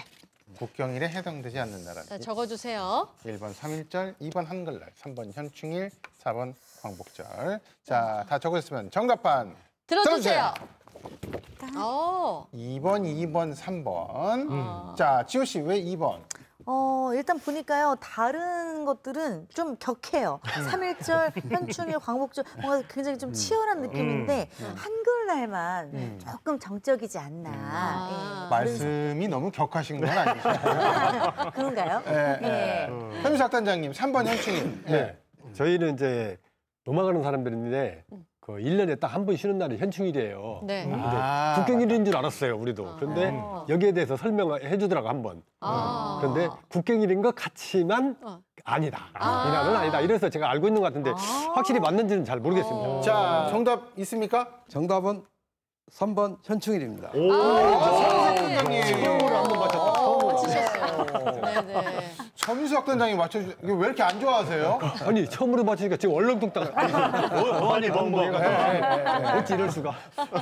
국경일에 해당되지 않는 날은? 자, 적어주세요. 1번 삼일절 2번 한글날, 3번 현충일, 4번 광복절. 자, 다 적으셨으면 정답판 들어주세요. 어. 2번, 2번, 3번. 음. 자, 지호 씨 왜 2번? 어, 일단 보니까요, 다른 것들은 좀 격해요. 음. 삼일절, 현충일, 광복절, 뭔가 굉장히 좀 음. 치열한 느낌인데, 한글날만 조금 정적이지 않나. 아. 말씀이 너무 격하신 건 아니죠. 그런가요? 예, 예. 예. 현우 작단장님, 3번 현충일. 네. 저희는 이제 도망가는 사람들인데 그 1년에 딱 한 번 쉬는 날이 현충일이에요. 네. 근데 아, 국경일인 줄 알았어요, 우리도. 그런데 아. 아. 여기에 대해서 설명해 주더라고, 한 번. 아. 그런데 국경일인 것 같지만 어. 아니다. 아. 이날은 아니다. 이래서 제가 알고 있는 것 같은데 아. 확실히 맞는지는 잘 모르겠습니다. 어. 자, 정답 있습니까? 정답은 3번 현충일입니다. 오, 오. 아, 선생님. 최고를 네. 한번 맞췄다. 점수 학단장이 맞춰주 이왜 이렇게 안 좋아하세요? 아니 처음으로 맞추니까 지금 얼렁뚱땅. 아니 멍멍. 어찌 이럴 수가.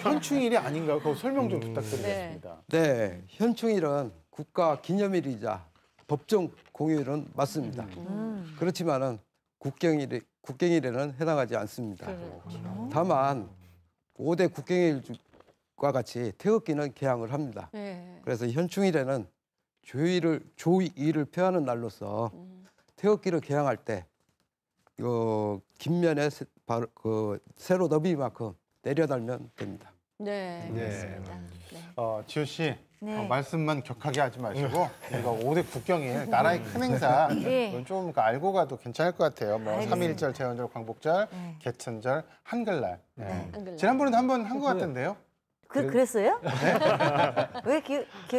현충일이 아닌가요? 그 설명 좀 부탁드리겠습니다. 음. 네, 현충일은 국가 기념일이자 법정 공휴일은 맞습니다. 음. 그렇지만은 국경일에 국경일에는 해당하지 않습니다. 그렇구나. 다만 5대 국경일과 같이 태극기는 개항을 합니다. 네. 그래서 현충일에는 조의를 조의를 표하는 날로서 태극기를 개항할 때 이거 김면에 세, 바로 그 세로 너비만큼 내려달면 됩니다. 네, 네. 음. 네. 어, 지효 씨 네. 어, 말씀만 격하게 하지 마시고 우리가 5대 국경일 나라의 큰 행사 네. 좀 그 알고 가도 괜찮을 것 같아요. 뭐 3.1절, 제헌절, 광복절, 네. 개천절, 한글날. 네. 네 한글날. 지난번에도 한 번 한 것 같던데요? 그, 그랬어요? 네. 왜 기, 기,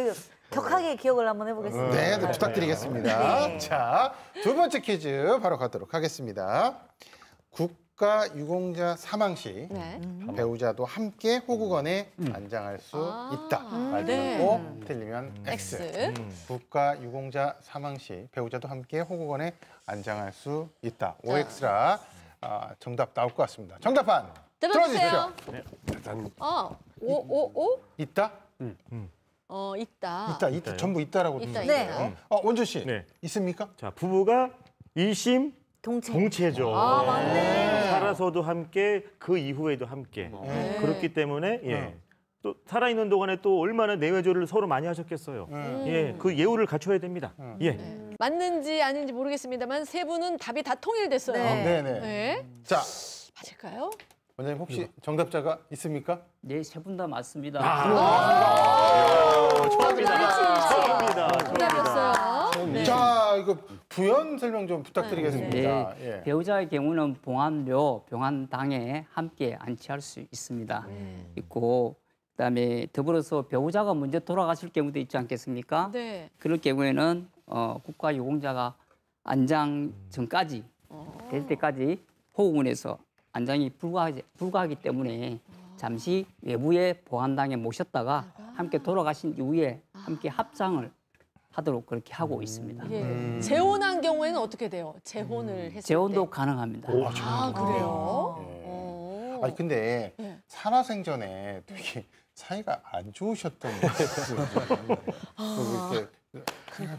격하게 기억을 한번 해보겠습니다. 네, 네 부탁드리겠습니다. 네. 네. 자, 두 번째 퀴즈 바로 가도록 하겠습니다. 국가 유공자 사망 시 네. 음. 배우자도 함께 호국원에 음. 안장할 수아 있다. 말고 네. 음. 틀리면 X. X. 국가 유공자 사망 시 배우자도 함께 호국원에 안장할 수 있다. OX라 아, 정답 나올 것 같습니다. 정답판 들어주세요. 일단 어, 오, 오, 오? 있다? 음. 음. 어 있다. 있다, 있다. 있 전부 있다라고 있다, 있다. 네. 어? 아, 원주 씨. 네. 있습니까? 자, 부부가 일심 동체. 동체죠. 아, 맞네. 네. 살아서도 함께 그 이후에도 함께. 뭐. 네. 그렇기 때문에 예. 네. 또 살아있는 동안에 또 얼마나 내외조를 서로 많이 하셨겠어요. 네. 음. 예, 그 예우를 갖춰야 됩니다. 음. 예. 네. 맞는지 아닌지 모르겠습니다만 세 분은 답이 다 통일됐어요. 네. 아, 네. 자, 맞을까요? 원장님 혹시 정답자가 있습니까? 네, 세 분 다 맞습니다. 아, 아, 처음이다. 기다렸어요. 자, 이거 부연 설명 좀 부탁드리겠습니다. 네, 예. 네. 배우자의 경우는 봉안료, 병안당에 함께 안치할 수 있습니다. 음. 있고 그다음에 더불어서 배우자가 먼저 돌아가실 경우도 있지 않겠습니까? 네. 그럴 경우에는 어, 국가 유공자가 안장 전까지 어. 될 때까지 호응원에서 안장이 불가하기 때문에 잠시 외부의 보안당에 모셨다가 함께 돌아가신 이후에 함께 합장을 하도록 그렇게 하고 음. 있습니다. 예. 음. 재혼한 경우에는 어떻게 돼요? 재혼을 음. 했을 재혼도 때? 가능합니다. 오, 아, 아, 그래요? 네. 아니 근데 네. 살아생전에 되게 사이가 안 좋으셨던 모습이 아.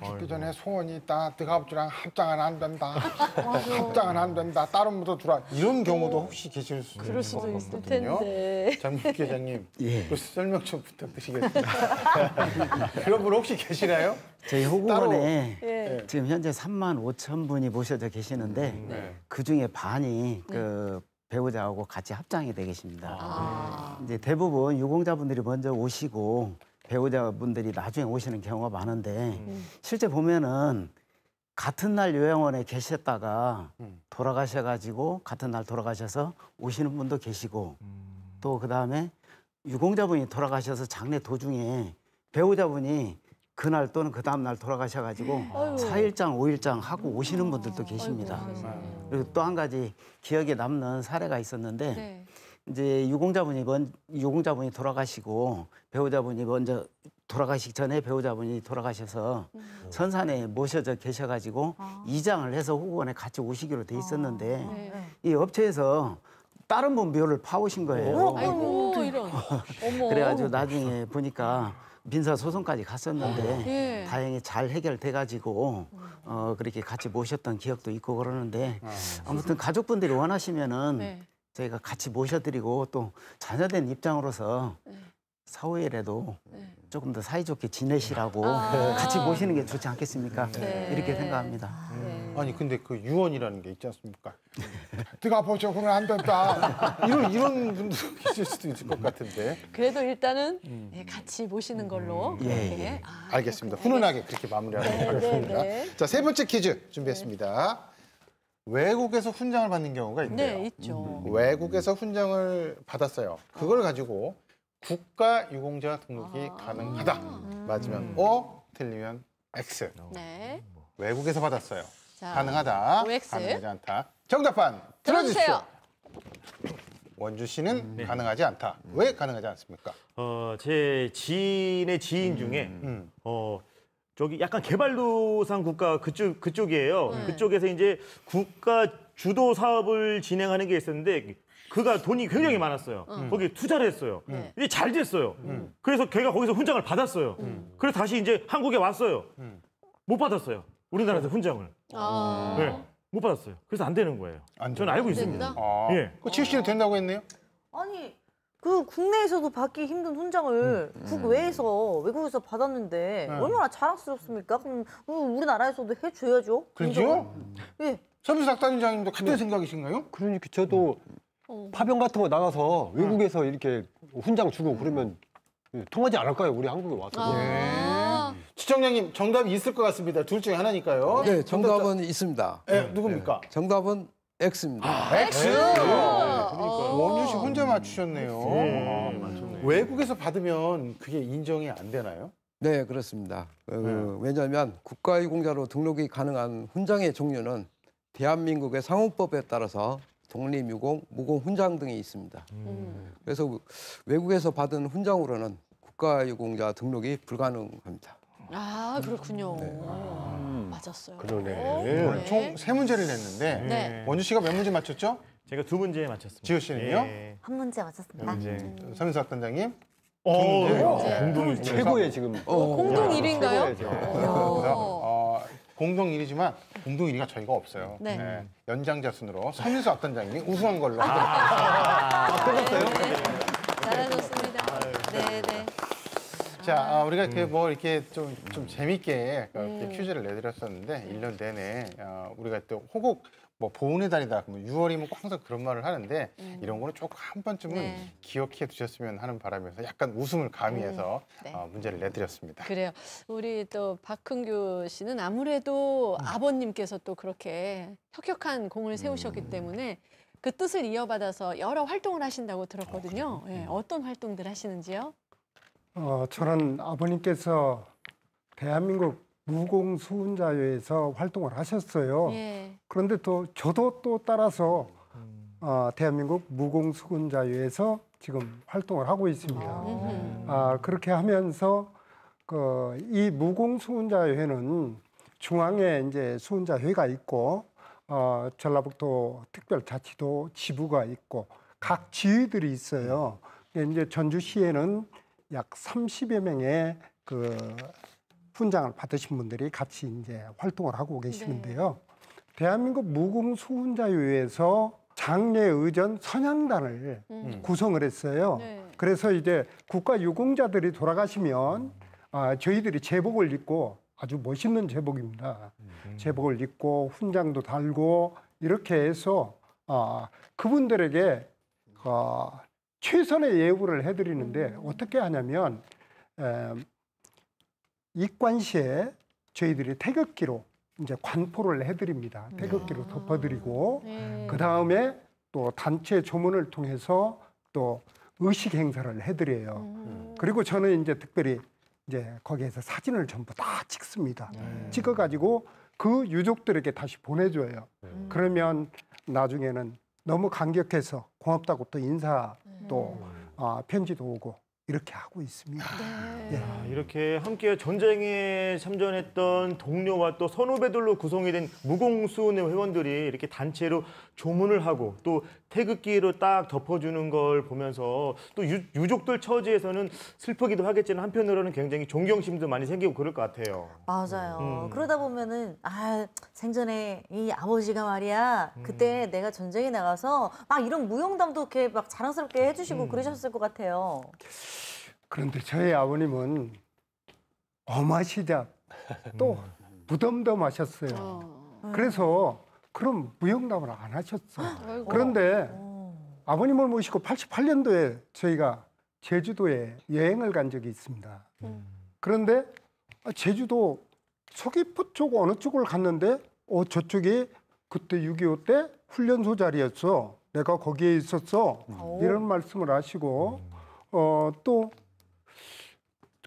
죽기 전에 소원이 있다. 뜨갑주랑 합장은 안 된다. 합장은 안 된다. 다른 분도 주라. 이런 네. 경우도 혹시 계실 수 그럴 수도 있을 텐데. 장국 기자님, 예. 그 설명 좀 부탁드리겠습니다. 그런 분 혹시 계시나요? 저희 호구원에 예. 예. 지금 현재 3만 5천 분이 모셔져 계시는데 음, 네. 그 중에 반이 네. 그 배우자하고 같이 합장이 되계십니다 아. 이제 대부분 유공자분들이 먼저 오시고 배우자분들이 나중에 오시는 경우가 많은데 음. 실제 보면은 같은 날 요양원에 계셨다가 음. 돌아가셔가지고 같은 날 돌아가셔서 오시는 분도 계시고 음. 또그 다음에 유공자분이 돌아가셔서 장례 도중에 배우자분이 그날 또는 그 다음날 돌아가셔가지고 사일장오일장 하고 오시는 분들도 계십니다. 아이고, 그리고 또 한 가지 기억에 남는 사례가 있었는데 네. 이제 유공자분이 먼 유공자분이 돌아가시고 배우자분이 먼저 돌아가시기 전에 배우자분이 돌아가셔서 음. 선산에 모셔져 계셔가지고 아. 이장을 해서 후원에 같이 오시기로 돼 있었는데 아. 네. 이 업체에서 다른 분 묘를 파오신 거예요. 오, 어? 아이고, 그래가지고 나중에 보니까 민사 소송까지 갔었는데 아, 예. 다행히 잘 해결돼가지고 어, 그렇게 같이 모셨던 기억도 있고 그러는데 아. 아무튼 가족분들이 원하시면은. 네. 저희가 같이 모셔드리고 또 자녀된 입장으로서 네. 사후에라도 네. 조금 더 사이좋게 지내시라고 아 같이 모시는 게 좋지 않겠습니까? 네. 네. 이렇게 생각합니다. 아, 음. 네. 아니 근데 그 유언이라는 게 있지 않습니까? 네가 보죠 그러면 안 된다. 이런 이런 분들 있을 수도 있을 것 같은데. 그래도 일단은 음. 네, 같이 모시는 걸로. 음. 예, 예. 아, 알겠습니다. 훈훈하게 그렇게 마무리하도록 하겠습니다. 자 세 번째 퀴즈 준비했습니다. 외국에서 훈장을 받는 경우가 있는데요. 네, 있죠. 음, 음, 음. 외국에서 훈장을 받았어요. 그걸 가지고 국가 유공자 등록이 아. 가능하다. 맞으면 O, 틀리면 X. 네. 외국에서 받았어요. 자, 가능하다. OX. 가능하지 않다. 정답판 들어주세요. 원주 씨는 네. 가능하지 않다. 왜 가능하지 않습니까? 어, 제 지인의 지인 중에 음. 어, 저기 약간 개발도상 국가 그쪽 그쪽이에요. 네. 그쪽에서 이제 국가 주도 사업을 진행하는 게 있었는데 그가 돈이 굉장히 많았어요. 음. 음. 거기 투자를 했어요. 네. 음. 근데 잘 됐어요. 음. 음. 그래서 걔가 거기서 훈장을 받았어요. 음. 그래서 다시 이제 한국에 왔어요. 못 받았어요. 우리나라에서 훈장을. 아. 네, 못 받았어요. 그래서 안 되는 거예요. 안 저는 알고 있습니다. 아. 예. 그 70년 된다고 했네요. 아니 그 국내에서도 받기 힘든 훈장을 음. 국외에서 외국에서 받았는데 음. 얼마나 자랑스럽습니까? 그럼 우리나라에서도 해줘야죠. 그렇죠? 예. 선수작단장님도 같은 네. 생각이신가요? 그러니까 저도 어. 파병 같은 거 나가서 외국에서 네. 이렇게 훈장 주고 그러면 예, 통하지 않을까요? 우리 한국에 와서. 아 네. 시청장님 정답이 있을 것 같습니다. 둘 중에 하나니까요. 네, 정답은 정답 있습니다. 네, 누굽니까? 정답은 X입니다. 아, X. X. 그러니까요. 어. 원유 씨 혼자 맞추셨네요. 네. 음. 아, 외국에서 받으면 그게 인정이 안 되나요? 네, 그렇습니다. 그 네. 왜냐하면 국가유공자로 등록이 가능한 훈장의 종류는 대한민국의 상호법에 따라서 독립유공, 무공 훈장 등이 있습니다. 음. 그래서 외국에서 받은 훈장으로는 국가유공자 등록이 불가능합니다. 아 그렇군요. 네. 아, 맞았어요. 그러네. 네. 총 세 문제를 냈는데 네. 네. 원주 씨가 몇 문제 맞췄죠? 제가 두 문제 맞췄습니다. 지호 씨는요? 예. 한 문제 맞췄습니다. 문제. 서민수 음. 학단장님? 어, 어 네. 공동 일 최고의 지금 어, 공동 1위인가요? 어. 어, 공동 1위지만 공동 1위가 저희가 없어요. 네. 네. 연장자 순으로 서민수 악단장님이 우승한 걸로. 아, 뜨거어요 아, 네, 네. 잘하셨습니다. 아, 네, 네. 자, 아, 어, 우리가 이렇게 뭐 이렇게 좀, 좀 재밌게 음. 퀴즈를 내드렸었는데, 일년 내내 어, 우리가 또 호국 뭐 보훈에 다니다 뭐 6월이면 항상 그런 말을 하는데 음. 이런 거는 조금 한 번쯤은 네. 기억해 두셨으면 하는 바람에서 약간 웃음을 가미해서 음. 네. 어, 문제를 내드렸습니다. 그래요. 우리 또 박흥규 씨는 아무래도 음. 아버님께서 또 그렇게 혁혁한 공을 음. 세우셨기 때문에 그 뜻을 이어받아서 여러 활동을 하신다고 들었거든요. 어, 예, 어떤 활동들 하시는지요? 어, 저는 아버님께서 대한민국 무공수훈자회에서 활동을 하셨어요. 예. 그런데 또 저도 또 따라서 어, 대한민국 무공수훈자회에서 지금 활동을 하고 있습니다. 아, 음. 아 그렇게 하면서 그, 이 무공수훈자회는 중앙에 이제 수훈자회가 있고 어, 전라북도 특별자치도 지부가 있고 각 지휘들이 있어요. 이제 전주시에는 약 30여 명의 그 훈장을 받으신 분들이 같이 이제 활동을 하고 계시는데요. 네. 대한민국 무궁수훈자유에서 장례 의전 선양단을 음. 음. 구성을 했어요. 네. 그래서 이제 국가 유공자들이 돌아가시면 아, 저희들이 제복을 입고 아주 멋있는 제복입니다. 음. 제복을 입고 훈장도 달고 이렇게 해서 아, 그분들에게 어, 최선의 예우를 해드리는데 음. 어떻게 하냐면 에, 이관시에 저희들이 태극기로 이제 관포를 해드립니다. 네. 태극기로 네. 덮어드리고 네. 그 다음에 또 단체 조문을 통해서 또 의식 행사를 해드려요. 음. 그리고 저는 이제 특별히 이제 거기에서 사진을 전부 다 찍습니다. 네. 찍어가지고 그 유족들에게 다시 보내줘요. 네. 음. 그러면 나중에는 너무 감격해서 고맙다고 또 인사 또 어, 편지도 오고 이렇게 하고 있습니다. 네. 네. 이렇게 함께 전쟁에 참전했던 동료와 또 선후배들로 구성이 된 무공수원의 회원들이 이렇게 단체로 조문을 하고 또 태극기로 딱 덮어주는 걸 보면서 또 유, 족들 처지에서는 슬프기도 하겠지만 한편으로는 굉장히 존경심도 많이 생기고 그럴 것 같아요. 맞아요. 음. 음. 그러다 보면은 아 생전에 이 아버지가 말이야 그때 음. 내가 전쟁에 나가서 막 이런 무용담도 이렇게 막 자랑스럽게 해주시고 음. 그러셨을 것 같아요. 그런데 저희 아버님은 엄하시다 또 음. 무덤덤하셨어요. 어. 그래서 그럼 무역납을 안하셨어 아, 그런데 어. 아버님을 모시고 88년도에 저희가 제주도에 여행을 간 적이 있습니다. 음. 그런데 아, 제주도 서귀포 쪽 어느 쪽을 갔는데 어 저쪽이 그때 6.25 때 훈련소 자리였어. 내가 거기에 있었어. 음. 이런 말씀을 하시고 어또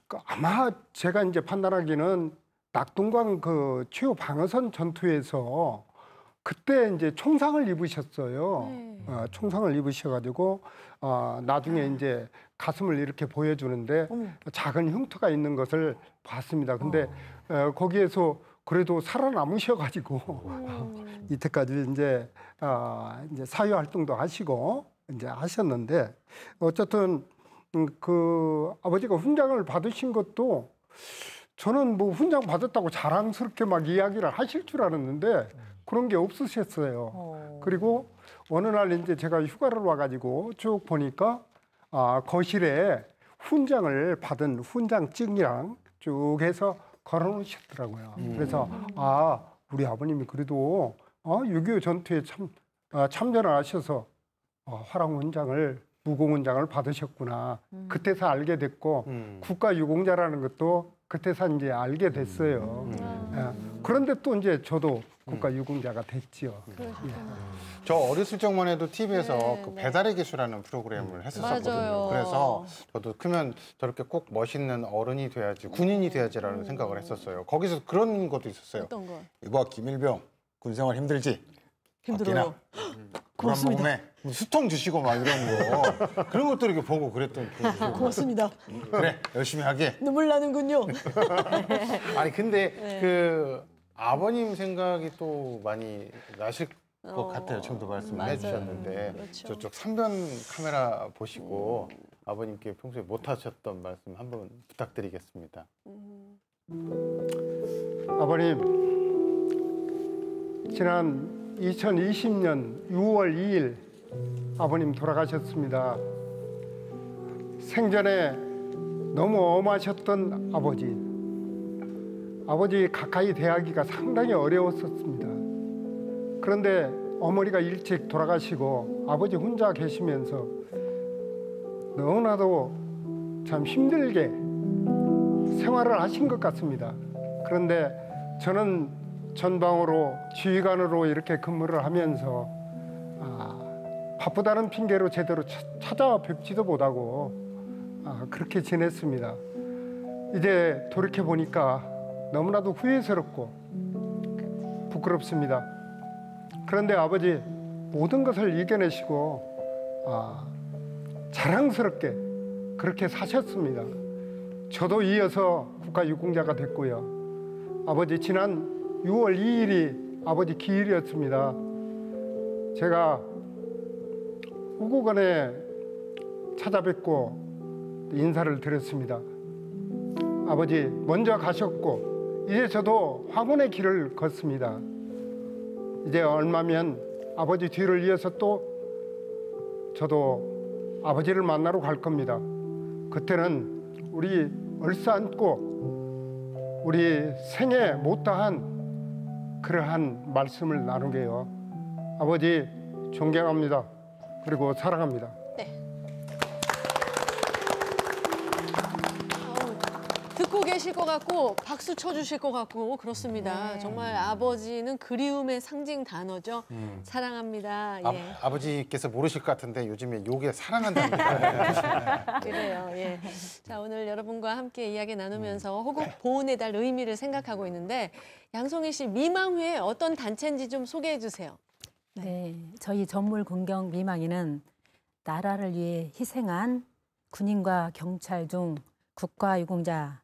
그 아마 제가 이제 판단하기는 낙동강 그 최후 방어선 전투에서 그때 이제 총상을 입으셨어요. 네. 어, 총상을 입으셔가지고 어, 나중에 네. 이제 가슴을 이렇게 보여주는데 어머. 작은 흉터가 있는 것을 봤습니다. 근데 어. 어 거기에서 그래도 살아남으셔가지고 이때까지 이제 어, 이제 사회 활동도 하시고 이제 하셨는데 어쨌든 음, 그 아버지가 훈장을 받으신 것도 저는 뭐 훈장 받았다고 자랑스럽게 막 이야기를 하실 줄 알았는데 그런 게 없으셨어요. 오. 어. 그리고 어느 날 이제 제가 휴가를 와가지고 쭉 보니까 아, 거실에 훈장을 받은 훈장증이랑 쭉 해서 걸어놓으셨더라고요. 음. 그래서 아 우리 아버님이 그래도 어, 6.25 전투에 참 아, 참전을 하셔서 어, 화랑 훈장을 무공훈장을 받으셨구나. 음. 그때서 알게 됐고 음. 국가 유공자라는 것도 그때서 이제 알게 됐어요. 음. 예. 그런데 또 이제 저도 국가 유공자가 됐지요. 예. 저 어렸을 적만 해도 TV에서 네, 그 네. 배달의 기수라는 프로그램을 음. 했었었거든요. 맞아요. 그래서 저도 크면 저렇게 꼭 멋있는 어른이 돼야지 군인이 돼야지라는 음. 생각을 했었어요. 거기서 그런 것도 있었어요. 어떤 거? 이봐 김일병 군생활 힘들지? 힘들어요. 고맙습니다. 수통 주시고 막 이런 거 그런 것도 이렇게 보고 그랬던 고맙습니다. 그래 열심히 하게 눈물 나는군요. 아니 근데 네. 그 아버님 생각이 또 많이 나실 것 어, 같아요. 좀더 말씀 해주셨는데 그렇죠. 저쪽 3면 카메라 보시고 음. 아버님께 평소에 못하셨던 말씀 한번 부탁드리겠습니다. 음. 아버님 지난 2020년 6월 2일 아버님 돌아가셨습니다. 생전에 너무 엄하셨던 아버지 아버지 가까이 대하기가 상당히 어려웠었습니다. 그런데 어머니가 일찍 돌아가시고 아버지 혼자 계시면서 너무나도 참 힘들게 생활을 하신 것 같습니다. 그런데 저는 전방으로 지휘관으로 이렇게 근무를 하면서 아, 바쁘다는 핑계로 제대로 찾아뵙지도 못하고 아, 그렇게 지냈습니다. 이제 돌이켜 보니까 너무나도 후회스럽고 부끄럽습니다. 그런데 아버지 모든 것을 이겨내시고 아, 자랑스럽게 그렇게 사셨습니다. 저도 이어서 국가유공자가 됐고요. 아버지 지난 6월 2일이 아버지 기일이었습니다. 제가 우구간에 찾아뵙고 인사를 드렸습니다. 아버지 먼저 가셨고 이제 예, 저도 화분의 길을 걷습니다. 이제 얼마면 아버지 뒤를 이어서 또 저도 아버지를 만나러 갈 겁니다. 그때는 우리 얼싸안고 우리 생애 못다한 그러한 말씀을 나누게요. 아버지 존경합니다. 그리고 사랑합니다. 힘실것 같고 박수 쳐주실 것 같고 그렇습니다. 네. 정말 아버지는 그리움의 상징 단어죠. 음. 사랑합니다. 아, 예. 아, 버지께서 모르실 것 같은데 요즘에 요게 사랑한다는 네. 그래요. 예. 자 오늘 여러분과 함께 이야기 나누면서 음. 호국 보훈의 달 의미를 생각하고 있는데 양송희 씨 미망회 어떤 단체인지 좀 소개해 주세요. 네. 네, 저희 전물 공경 미망이는 나라를 위해 희생한 군인과 경찰 중 국가 유공자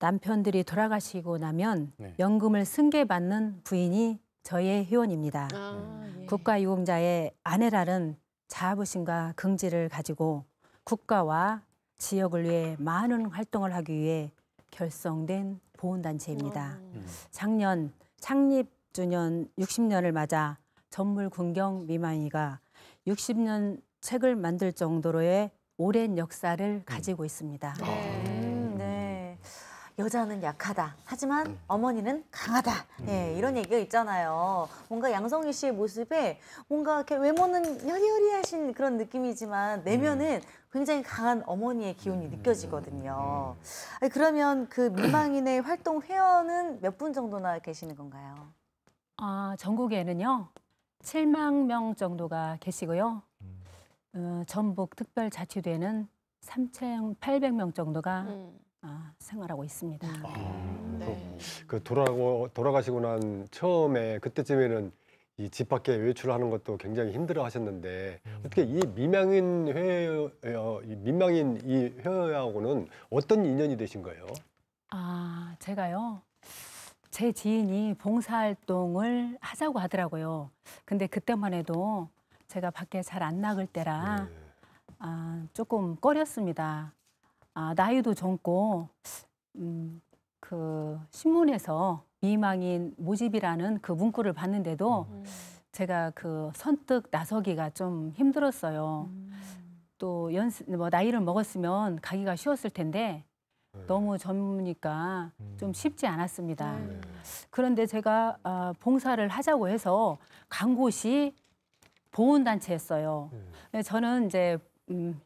남편들이 돌아가시고 나면 네. 연금을 승계받는 부인이 저의 회원입니다. 아, 음. 예. 국가유공자의 아내라는 자부심과 긍지를 가지고 국가와 지역을 위해 많은 활동을 하기 위해 결성된 보훈단체입니다. 오. 어. 음. 작년 창립 주년 60년을 맞아 전물 군경 미만이가 60년 책을 만들 정도로의 오랜 역사를 음. 가지고 있습니다. 네. 여자는 약하다. 하지만 음. 어머니는 강하다. 음. 예, 네, 이런 얘기가 있잖아요. 뭔가 양성희 씨의 모습에 뭔가 이렇게 외모는 여리여리하신 그런 느낌이지만 내면은 음. 굉장히 강한 어머니의 기운이 느껴지거든요. 그러면 그 민망인의 활동 회원은 몇 분 정도나 계시는 건가요? 아, 전국에는요. 7만 명 정도가 계시고요. 어, 전북 특별자치도에는 3,800명 정도가 음. 아, 생활하고 있습니다. 음. 아, 네. 그 돌아가고 돌아가시고 난 처음에 그때쯤에는 이 집 밖에 외출하는 것도 굉장히 힘들어 하셨는데 음. 어떻게 이 미망인 회 어, 이 미망인 이 회하고는 어떤 인연이 되신 거예요? 아, 제가요. 제 지인이 봉사활동을 하자고 하더라고요. 근데 그때만 해도 제가 밖에 잘 안 나갈 때라 네. 아, 조금 꺼렸습니다. 아, 나이도 젊고 음, 그 신문에서 미망인 모집이라는 그 문구를 봤는데도 음. 제가 그 선뜻 나서기가 좀 힘들었어요. 음. 또 연습 뭐 나이를 먹었으면 가기가 쉬웠을 텐데 네. 너무 젊으니까 음. 좀 쉽지 않았습니다. 네. 그런데 제가 어, 봉사를 하자고 해서 간 곳이 보훈단체였어요. 네. 네 저는 이제 음,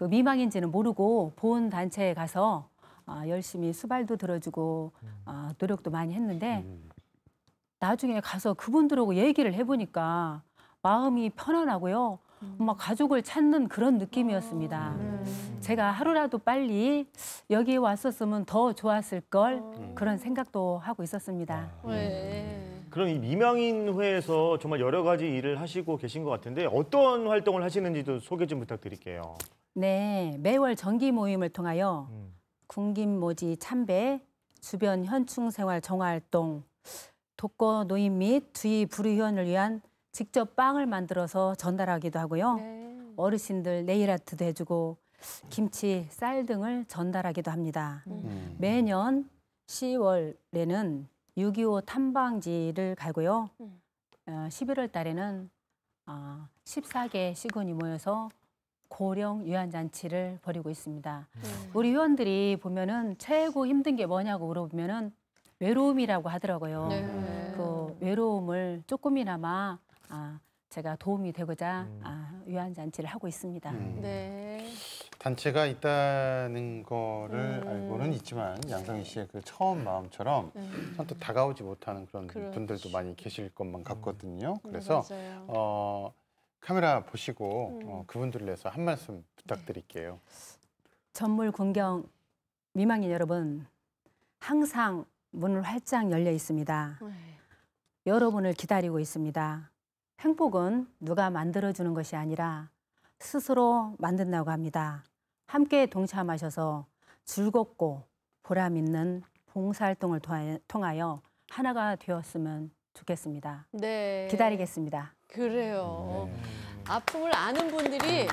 그 미망인지는 모르고 본 단체에 가서 아, 열심히 수발도 들어주고 아, 노력도 많이 했는데 나중에 가서 그분들하고 얘기를 해보니까 마음이 편안하고요. 엄마 음. 가족을 찾는 그런 느낌이었습니다. 아, 네. 제가 하루라도 빨리 여기 에 왔었으면 더 좋았을 걸 어. 그런 생각도 하고 있었습니다. 아, 네. 네. 그럼 이 미명인회에서 정말 여러 가지 일을 하시고 계신 것 같은데 어떤 활동을 하시는지도 소개 좀 부탁드릴게요. 네, 매월 정기 모임을 통하여 음. 군김모지 참배, 주변 현충생활 정화활동, 독거 노인 및 주위 불의현을 위한 직접 빵을 만들어서 전달하기도 하고요. 네. 어르신들 네일 아트도 해주고 김치, 쌀 등을 전달하기도 합니다. 음. 매년 10월에는 6.25 탐방지를 갈고요 음. 어, 11월 달에는 어, 14개 시군이 모여서 고령 유한잔치를 벌이고 있습니다. 음. 우리 회원들이 보면은 최고 힘든 게 뭐냐고 물어보면은 외로움이라고 하더라고요. 네. 그 외로움을 조금이나마 아, 제가 도움이 되고자 음. 아, 유한잔치를 하고 있습니다. 음. 네. 단체가 있다는 거를 음. 알고는 있지만 양상희 씨의 그 처음 마음처럼 음. 네. 선뜻 다가오지 못하는 그런 그렇지. 분들도 많이 계실 것만 같거든요. 음. 그래서 네, 어, 카메라 보시고 음. 어, 그분들을 위해서 한 말씀 부탁드릴게요. 전물 공경 미망인 여러분 항상 문을 활짝 열려 있습니다. 네. 여러분을 기다리고 있습니다. 행복은 누가 만들어주는 것이 아니라 스스로 만든다고 합니다. 함께 동참하셔서 즐겁고 보람 있는 봉사활동을 통하여 하나가 되었으면 좋겠습니다. 네. 기다리겠습니다. 그래요. 네. 아픔을 아는 분들이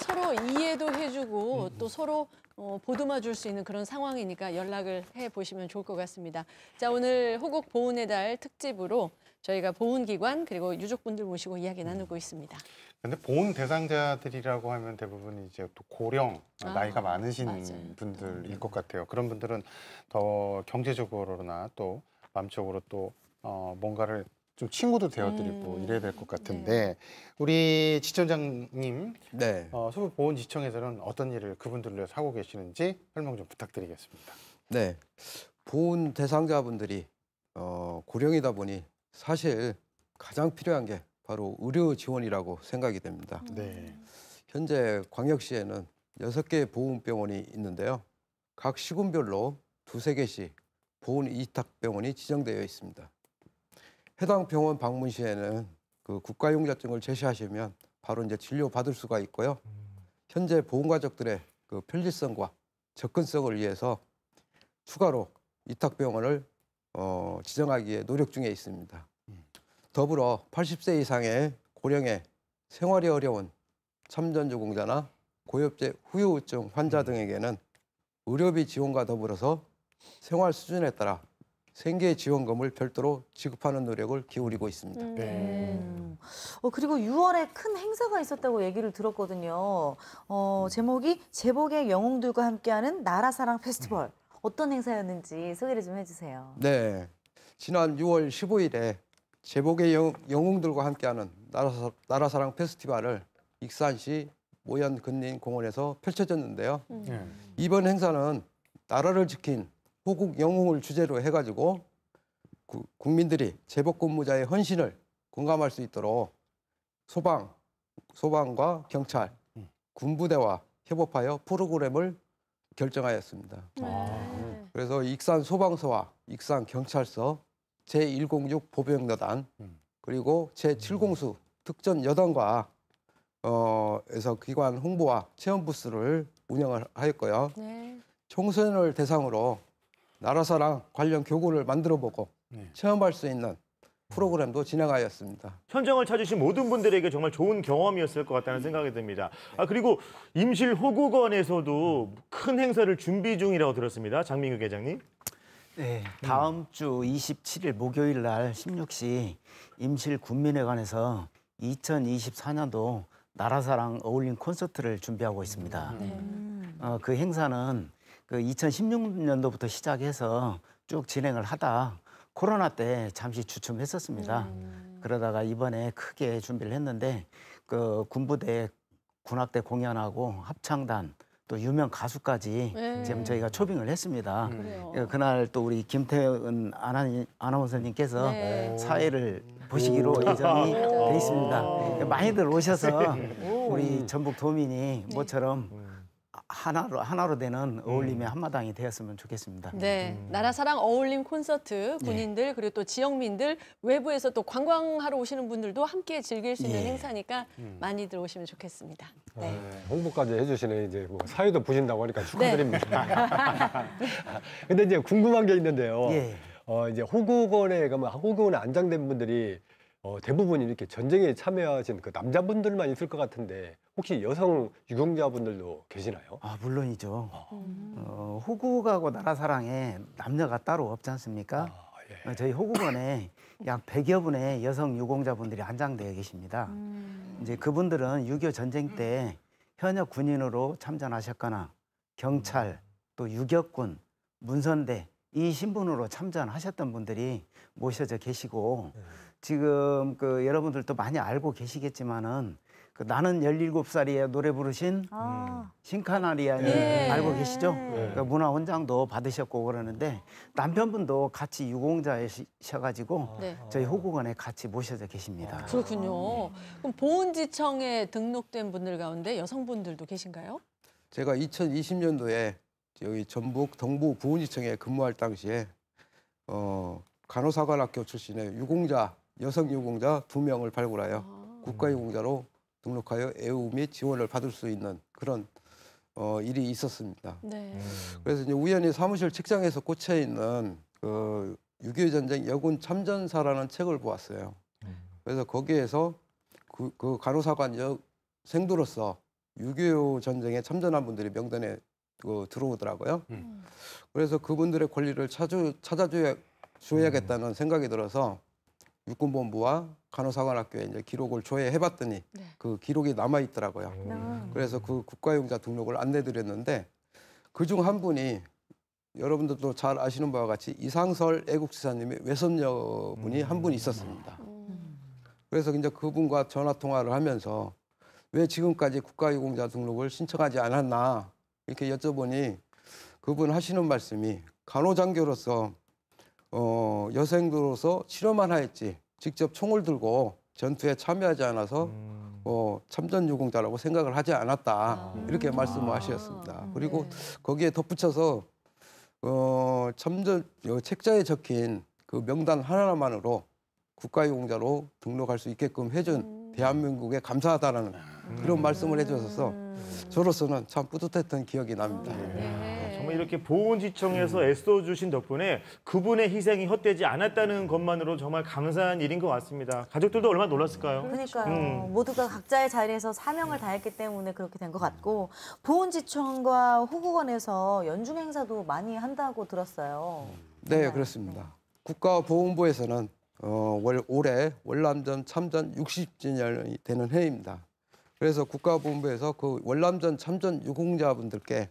서로 이해도 해주고 또 서로 어, 보듬어 줄 수 있는 그런 상황이니까 연락을 해 보시면 좋을 것 같습니다. 자, 오늘 호국 보훈의 달 특집으로 저희가 보훈기관 그리고 유족분들 모시고 이야기 나누고 있습니다. 근데 보훈 대상자들이라고 하면 대부분 이제 또 고령 아, 나이가 많으신 맞아요. 분들일 음. 것 같아요. 그런 분들은 더 경제적으로나 또 마음적으로 또 어, 뭔가를 좀 친구도 되어드리고 음, 이래야 될 것 같은데 네. 우리 지청장님 네. 어, 서울보훈지청에서는 어떤 일을 그분들을 위해서 하고 계시는지 설명 좀 부탁드리겠습니다. 네, 보훈 대상자분들이 어, 고령이다 보니 사실 가장 필요한 게 바로 의료 지원이라고 생각이 됩니다. 음. 네. 현재 광역시에는 여섯 개의 보훈병원이 있는데요. 각 시군별로 두 세 개씩 보훈 이탁병원이 지정되어 있습니다. 해당 병원 방문 시에는 그 국가용자증을 제시하시면 바로 이제 진료 받을 수가 있고요. 음. 현재 보훈가족들의 그 편리성과 접근성을 위해서 추가로 이탁병원을 어, 지정하기에 노력 중에 있습니다. 음. 더불어 80세 이상의 고령의 생활이 어려운 참전조공자나 고엽제 후유증 환자 음. 등에게는 의료비 지원과 더불어서 생활 수준에 따라 생계 지원금을 별도로 지급하는 노력을 기울이고 있습니다. 음. 네. 어, 그리고 6월에 큰 행사가 있었다고 얘기를 들었거든요. 어, 음. 제목이 제복의 영웅들과 함께하는 나라사랑 페스티벌. 어떤 행사였는지 소개를 좀 해주세요. 네, 지난 6월 15일에 제복의 영, 웅들과 함께하는 나라사, 랑 페스티벌을 익산시 모현 근린 공원에서 펼쳐졌는데요. 음. 네. 이번 행사는 나라를 지킨 호국 영웅을 주제로 해가지고 구, 국민들이 제복 근무자의 헌신을 공감할 수 있도록 소방, 소방과 경찰, 음. 군부대와 협업하여 프로그램을 결정하였습니다. 네. 아. 그래서 익산 소방서와 익산 경찰서, 제106 보병여단 음. 그리고 제7 0수 특전 여단과 어에서 기관 홍보와 체험 부스를 운영을 하였고요. 네. 청소을 대상으로 나라사랑 관련 교구를 만들어보고 네. 체험할 수 있는 프로그램도 진행하였습니다. 현장을 찾으신 모든 분들에게 정말 좋은 경험이었을 것 같다는 생각이 듭니다. 아 그리고 임실 호국원에서도 큰 행사를 준비 중이라고 들었습니다. 장민규 계장님 네, 다음 주 27일 목요일 날 16시 임실 군민회관에서 2024년도 나라사랑 어울린 콘서트를 준비하고 있습니다. 네. 어, 그 행사는 그 2016년도부터 시작해서 쭉 진행을 하다 코로나 때 잠시 주춤했었습니다. 음. 그러다가 이번에 크게 준비를 했는데 그 군부대 군악대 공연하고 합창단 또 유명 가수까지 네. 지금 저희가 초빙을 했습니다. 음. 그래요. 예, 그날 또 우리 김태은 아나니, 아나운서님께서 네. 사회를 보시기로 오. 예정이 돼 있습니다. 많이들 오셔서 우리 전북 도민이 네. 모처럼 하나로 하나로 되는 음. 어울림의 한마당이 되었으면 좋겠습니다. 네, 나라 사랑 어울림 콘서트 군인들 네. 그리고 또 지역민들 외부에서 또 관광하러 오시는 분들도 함께 즐길 수 있는 예. 행사니까 음. 많이들 오시면 좋겠습니다. 네. 아, 네. 홍보까지 해주시네 이제 뭐사회도 보신다고 하니까 축하드립니다. 네. 근데 이제 궁금한 게 있는데요. 예. 어 이제 호국원에 가면 호국원에 안장된 분들이 어, 대부분 이렇게 전쟁에 참여하신 그 남자분들만 있을 것 같은데 혹시 여성 유공자분들도 계시나요? 아 물론이죠. 음. 어, 호국하고 나라 사랑에 남녀가 따로 없지 않습니까? 아, 예. 어, 저희 호국원에 약 100여 분의 여성 유공자분들이 한 장되어 계십니다. 음. 이제 그분들은 6.25 전쟁 때 현역 군인으로 참전하셨거나 경찰 또 유격군 문선대 이 신분으로 참전하셨던 분들이 모셔져 계시고 음. 지금 그 여러분들도 많이 알고 계시겠지만은 그 나는 17살이에 노래 부르신 아. 신카나리아님 예. 알고 계시죠? 예. 그니까 문화원장도 받으셨고 그러는데 남편분도 같이 유공자이셔가지고 아. 네. 저희 호국원에 같이 모셔져 계십니다. 아, 그렇군요. 그럼 보훈지청에 등록된 분들 가운데 여성분들도 계신가요? 제가 2020년도에 여기 전북 동부 보훈지청에 근무할 당시에 어, 간호사관학교 출신의 유공자 여성 유공자 두명을 발굴하여 아. 국가유공자로 등록하여 애우 및 지원을 받을 수 있는 그런 어, 일이 있었습니다. 네. 음. 그래서 이제 우연히 사무실 책장에서 꽂혀 있는 그6.25 전쟁 여군 참전사라는 책을 보았어요. 음. 그래서 거기에서 그, 그 간호사관 여, 생도로서 6.25 전쟁에 참전한 분들이 명단에 그, 들어오더라고요. 음. 음. 그래서 그분들의 권리를 찾아, 찾아줘야, 줘야겠다는 음. 생각이 들어서 육군본부와 간호사관학교에 이제 기록을 조회해봤더니 네. 그 기록이 남아 있더라고요. 음. 네. 그래서 그 국가용자 등록을 안내드렸는데 그 중 한 분이 여러분들도 잘 아시는 바와 같이 이상설 애국지사님의 외손녀 분이 음. 한분 있었습니다. 음. 그래서 이제 그분과 전화 통화를 하면서 왜 지금까지 국가유공자 등록을 신청하지 않았나 이렇게 여쭤보니 그분 하시는 말씀이 간호장교로서 어, 여생들로서 치료만 하였지 직접 총을 들고 전투에 참여하지 않아서 음. 어, 참전 유공자라고 생각을 하지 않았다 아. 이렇게 말씀을 하셨습니다. 아, 그리고 네. 거기에 덧붙여서 어, 참전 어, 책자에 적힌 그 명단 하나만으로 국가유공자로 등록할 수 있게끔 해준 음. 대한민국에 감사하다라는 음. 그런 말씀을 해주셔서 음. 저로서는 참 뿌듯했던 기억이 납니다. 아, 네. 뭐 이렇게 보훈지청에서 음. 애써주신 덕분에 그분의 희생이 헛되지 않았다는 것만으로 정말 감사한 일인 것 같습니다. 가족들도 얼마나 놀랐을까요? 음, 그러니까요. 음. 모두가 각자의 자리에서 사명을 다했기 때문에 그렇게 된 것 같고 보훈지청과 호국원에서 연중 행사도 많이 한다고 들었어요. 음. 네, 그렇습니다. 국가보훈부에서는 어, 월, 올해 월남전 참전 60주년이 되는 해입니다. 그래서 국가보훈부에서 그 월남전 참전 유공자분들께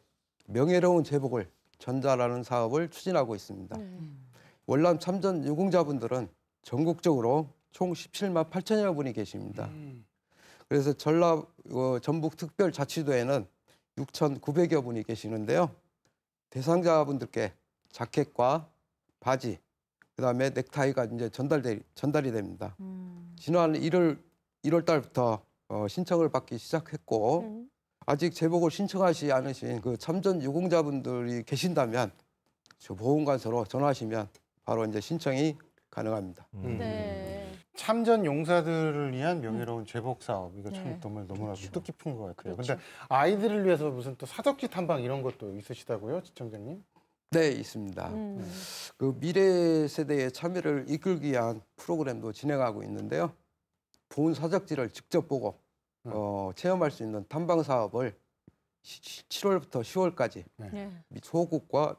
명예로운 제복을 전달하는 사업을 추진하고 있습니다. 음. 월남 참전 유공자분들은 전국적으로 총 17만 8천여 분이 계십니다. 음. 그래서 전라 어, 전북 특별자치도에는 6,900여 분이 계시는데요. 대상자분들께 자켓과 바지, 그다음에 넥타이가 이제 전달되, 전달이 됩니다. 음. 지난 1월 1월 달부터 어, 신청을 받기 시작했고 음. 아직 제복을 신청하지 않으신 그 참전 유공자분들이 계신다면 저 보험관서로 전화하시면 바로 이제 신청이 가능합니다. 음. 네. 참전 용사들을 위한 명예로운 제복 사업 이거 참 네. 정말 너무나 그렇죠. 뜻깊은 것 같아요. 그런데 그렇죠. 아이들을 위해서 무슨 또 사적지 탐방 이런 것도 있으시다고요, 지청장님? 네, 있습니다. 음. 그 미래 세대의 참여를 이끌기 위한 프로그램도 진행하고 있는데요. 보훈 사적지를 직접 보고 어, 체험할 수 있는 탐방 사업을 7월부터 10월까지 네. 네. 소국과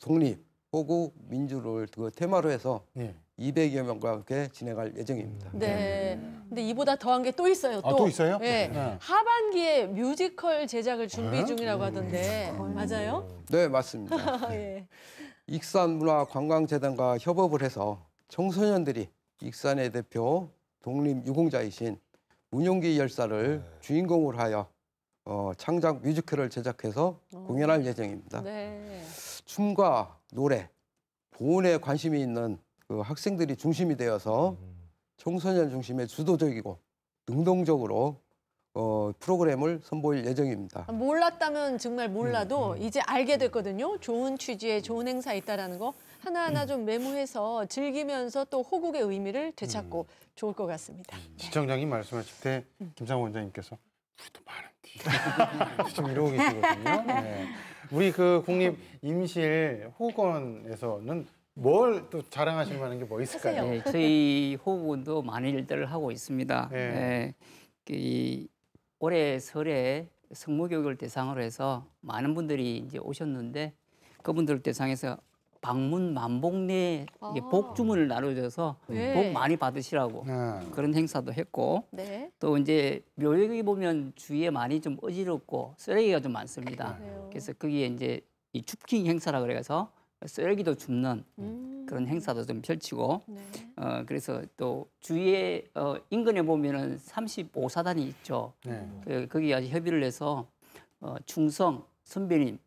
독립, 호국, 민주를 그 테마로 해서 네. 예. 200여 명과 함께 진행할 예정입니다. 네. 네. 근데 이보다 더한 게 또 있어요. 아, 또, 아, 또 있어요? 네. 네. 하반기에 뮤지컬 제작을 준비 네? 중이라고 하던데 음. 맞아요? 네, 맞습니다. 아, 예. 익산문화관광재단과 협업을 해서 청소년들이 익산의 대표 독립 유공자이신 운용기 열사를 네. 주인공으로 하여 어, 창작 뮤지컬을 제작해서 오. 어. 공연할 예정입니다. 네. 춤과 노래, 보온에 관심이 있는 그 학생들이 중심이 되어서 음. 청소년 중심의 주도적이고 능동적으로 어, 프로그램을 선보일 예정입니다. 몰랐다면 정말 몰라도 음, 음. 음. 이제 알게 됐거든요. 좋은 취지에 좋은 행사 있다라는 거. 하나하나 좀 메모해서 즐기면서 또 호국의 의미를 되찾고 음. 좋을 것 같습니다. 음, 네. 시청장님 말씀하실 때 음. 김상호 원장님께서 우리도 많은 뒤 지금 이러고 계시거든요. 네. 우리 그 국립 임실 호건에서는 뭘 또 자랑하실 만한 게 뭐 있을까요? 네, 저희 호구도 많은 일들을 하고 있습니다. 네. 네. 그 이 올해 설에 성모 교육을 대상으로 해서 많은 분들이 이제 오셨는데 그분들 대상에서 방문 만복리 아. 복주문을 나눠줘서 네. 복 많이 받으시라고 네. 그런 행사도 했고 네. 또 이제 묘역이 보면 주위에 많이 좀 어지럽고 쓰레기가 좀 많습니다. 그래 그래서 거기에 이제 이 줍킹 행사라 그래서 쓰레기도 줍는 음. 그런 행사도 좀 펼치고 네. 어 그래서 또 주위에 어 인근에 보면은 35사단이 있죠. 네. 그, 거기에 아주 협의를 해서 어 충성 선배님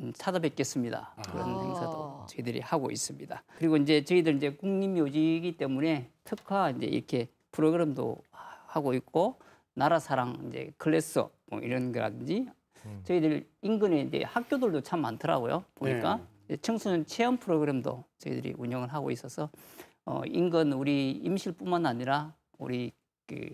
음, 찾아뵙겠습니다. 그런 아. 행사도 저희들이 하고 있습니다. 그리고 이제 저희들 이제 국립묘지이기 때문에 특화 이제 이렇게 프로그램도 하고 있고 나라 사랑 이제 클래스 뭐 이런 거라든지 음. 저희들 인근에 이제 학교들도 참 많더라고요. 보니까 네. 청소년 체험 프로그램도 저희들이 운영을 하고 있어서 어 인근 우리 임실뿐만 아니라 우리 그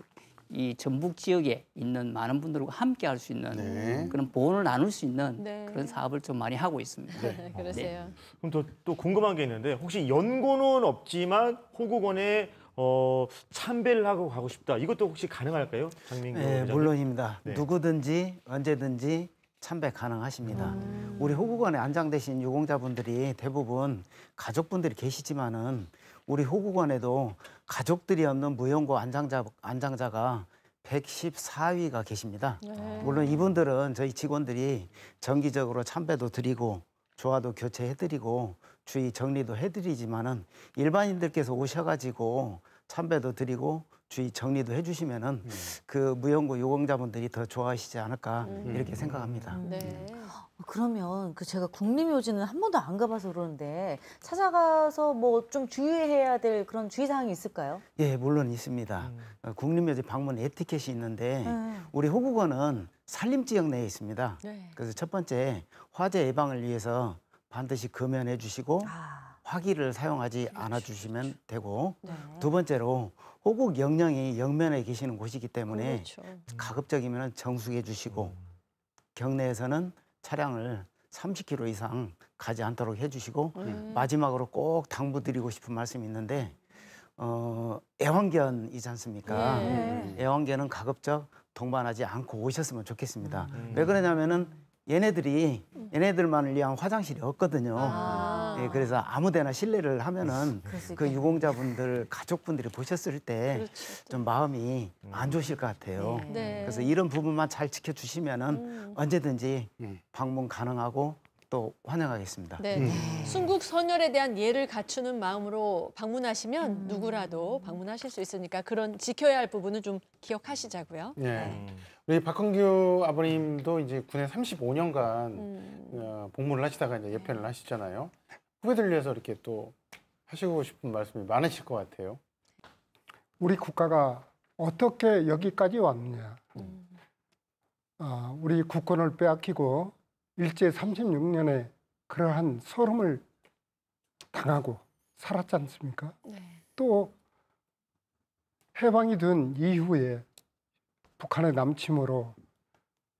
이 전북 지역에 있는 많은 분들과 함께 할 수 있는 네. 그런 보호를 나눌 수 있는 네. 그런 사업을 좀 많이 하고 있습니다. 네. 네. 그러세요. 네. 그럼 또, 또 궁금한 게 있는데 혹시 연고는 없지만 호국원에 어, 참배를 하고 가고 싶다. 이것도 혹시 가능할까요? 장민 네, 물론입니다. 네. 누구든지 언제든지 참배 가능하십니다. 음. 우리 호국원에 안장되신 유공자분들이 대부분 가족분들이 계시지만은 우리 호국원에도 가족들이 없는 무용고 안장자, 안장자가 114위가 계십니다. 네. 물론 이분들은 저희 직원들이 정기적으로 참배도 드리고 조화도 교체해드리고 주의 정리도 해드리지만은 일반인들께서 오셔가지고 참배도 드리고 주의 정리도 해주시면은 음. 그 무용고 요공자분들이 더 좋아하시지 않을까 음. 이렇게 생각합니다. 네. 음. 그러면 그 제가 국립묘지는 한 번도 안 가봐서 그러는데 찾아가서 뭐 좀 주의해야 될 그런 주의사항이 있을까요? 예, 물론 있습니다. 음. 어, 국립묘지 방문 에티켓이 있는데 음. 우리 호국어는 산림 지역 내에 있습니다. 네. 그래서 첫 번째 화재 예방을 위해서 반드시 금연해 주시고 아. 화기를 사용하지 아. 않아 주시면 그렇죠. 되고 네. 두 번째로 호국 영령이 영면에 계시는 곳이기 때문에 그렇죠. 가급적이면 정수해 주시고 음. 경내에서는 차량을 30km 이상 가지 않도록 해주시고 음. 마지막으로 꼭 당부드리고 싶은 말씀이 있는데 어, 애완견이지 않습니까? 예. 애완견은 가급적 동반하지 않고 오셨으면 좋겠습니다. 음. 왜 그러냐면은 얘네들이 음. 얘네들만을 위한 화장실이 없거든요. 아 네, 그래서 아무데나 실례를 하면은 그 유공자분들 가족분들이 보셨을 때좀 그렇죠. 마음이 음. 안 좋으실 것 같아요. 네. 네. 그래서 이런 부분만 잘 지켜주시면은 음. 언제든지 음. 방문 가능하고 또 환영하겠습니다. 네. 음. 순국 선열에 대한 예를 갖추는 마음으로 방문하시면 음. 누구라도 방문하실 수 있으니까 그런 지켜야 할 부분은 좀 기억하시자고요. 네. 네. 우리 박헌규 아버님도 이제 군에 35년간 음. 어, 복무를 하시다가 이제 예편을 네. 하시잖아요. 후배들 위해서 이렇게 또 하시고 싶은 말씀이 많으실 것 같아요. 우리 국가가 어떻게 여기까지 왔느냐. 음. 아, 우리 국권을 빼앗기고 일제 36년에 그러한 소름을 당하고 살았지 않습니까? 네. 또 해방이 된 이후에 북한의 남침으로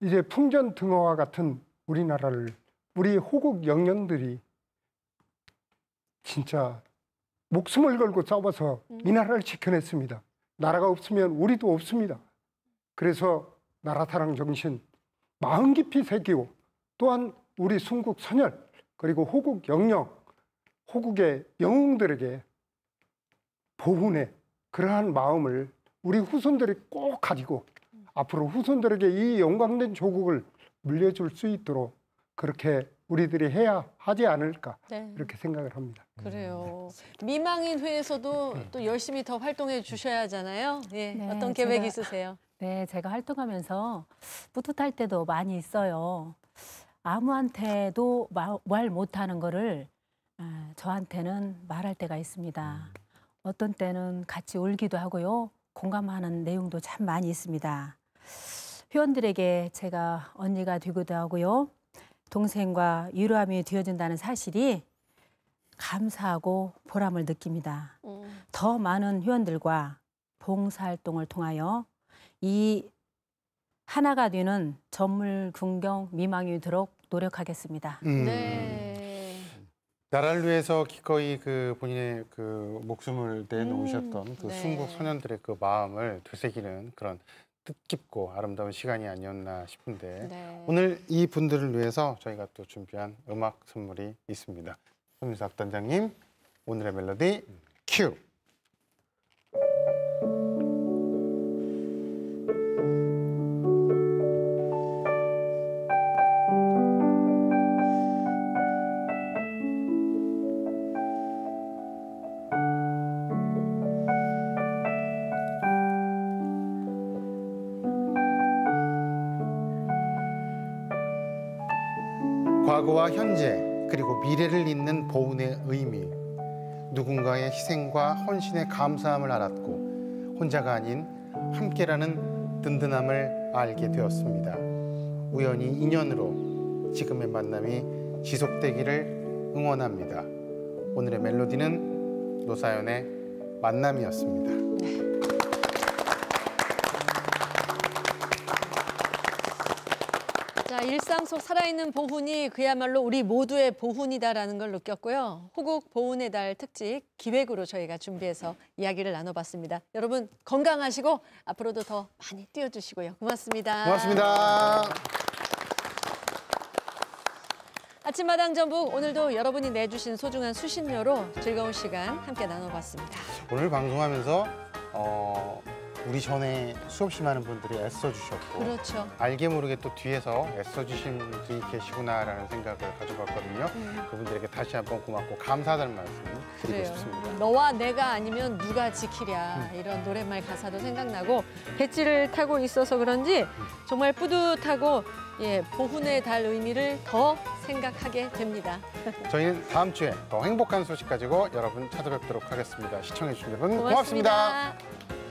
이제 풍전 등어와 같은 우리나라를 우리 호국 영령들이 진짜 목숨을 걸고 싸워서 음. 이 나라를 지켜냈습니다. 나라가 없으면 우리도 없습니다. 그래서 나라 사랑 정신 마음 깊이 새기고 또한 우리 순국 선열 그리고 호국 영역 호국의 영웅들에게 보훈의 그러한 마음을 우리 후손들이 꼭 가지고 앞으로 후손들에게 이 영광된 조국을 물려줄 수 있도록 그렇게 우리들이 해야 하지 않을까 네. 이렇게 생각을 합니다. 음. 그래요. 미망인 회에서도 네. 또 열심히 더 활동해 주셔야 하잖아요. 예. 네, 어떤 계획 제가, 있으세요? 네, 제가 활동하면서 뿌듯할 때도 많이 있어요. 아무한테도 말 못하는 거를 아, 저한테는 말할 때가 있습니다. 어떤 때는 같이 울기도 하고요. 공감하는 내용도 참 많이 있습니다. 회원들에게 제가 언니가 되기도 하고요. 동생과 유로함이 되어준다는 사실이 감사하고 보람을 느낍니다. 음. 더 많은 회원들과 봉사활동을 통하여 이 하나가 되는 전물, 군경, 미망이도록 노력하겠습니다. 음. 네. 나라를 위해서 기꺼이 그 본인의 그 목숨을 내놓으셨던 음. 그 네. 순국 소년들의 그 마음을 되새기는 그런 뜻깊고 아름다운 시간이 아니었나 싶은데 네. 오늘 이 분들을 위해서 저희가 또 준비한 음악 선물이 있습니다. 손민석 단장님 오늘의 멜로디 큐. 과거와 현재 그리고 미래를 잇는 보훈의 의미 누군가의 희생과 헌신의 감사함을 알았고 혼자가 아닌 함께라는 든든함을 알게 되었습니다. 우연히 인연으로 지금의 만남이 지속되기를 응원합니다. 오늘의 멜로디는 노사연의 만남이었습니다. 일상 속 살아있는 보훈이 그야말로 우리 모두의 보훈이다라는 걸 느꼈고요. 호국 보훈의 달 특집 기획으로 저희가 준비해서 이야기를 나눠봤습니다. 여러분 건강하시고 앞으로도 더 많이 뛰어주시고요. 고맙습니다. 고맙습니다. 아침마당 전북 오늘도 여러분이 내주신 소중한 수신료로 즐거운 시간 함께 나눠봤습니다. 오늘 방송하면서 어, 우리 전에 수없이 많은 분들이 애써주셨고 그렇죠. 알게 모르게 또 뒤에서 애써주신 분이 계시구나라는 생각을 가져봤거든요. 음. 그분들에게 다시 한번 고맙고 감사하다는 말씀 드리고 그래요. 싶습니다. 너와 내가 아니면 누가 지키랴 음. 이런 노랫말 가사도 생각나고 배지를 타고 있어서 그런지 음. 정말 뿌듯하고 예, 보훈의 달 의미를 더 생각하게 됩니다. 저희는 다음 주에 더 행복한 소식 가지고 여러분 찾아뵙도록 하겠습니다. 시청해주신 여러분 고맙습니다. 고맙습니다.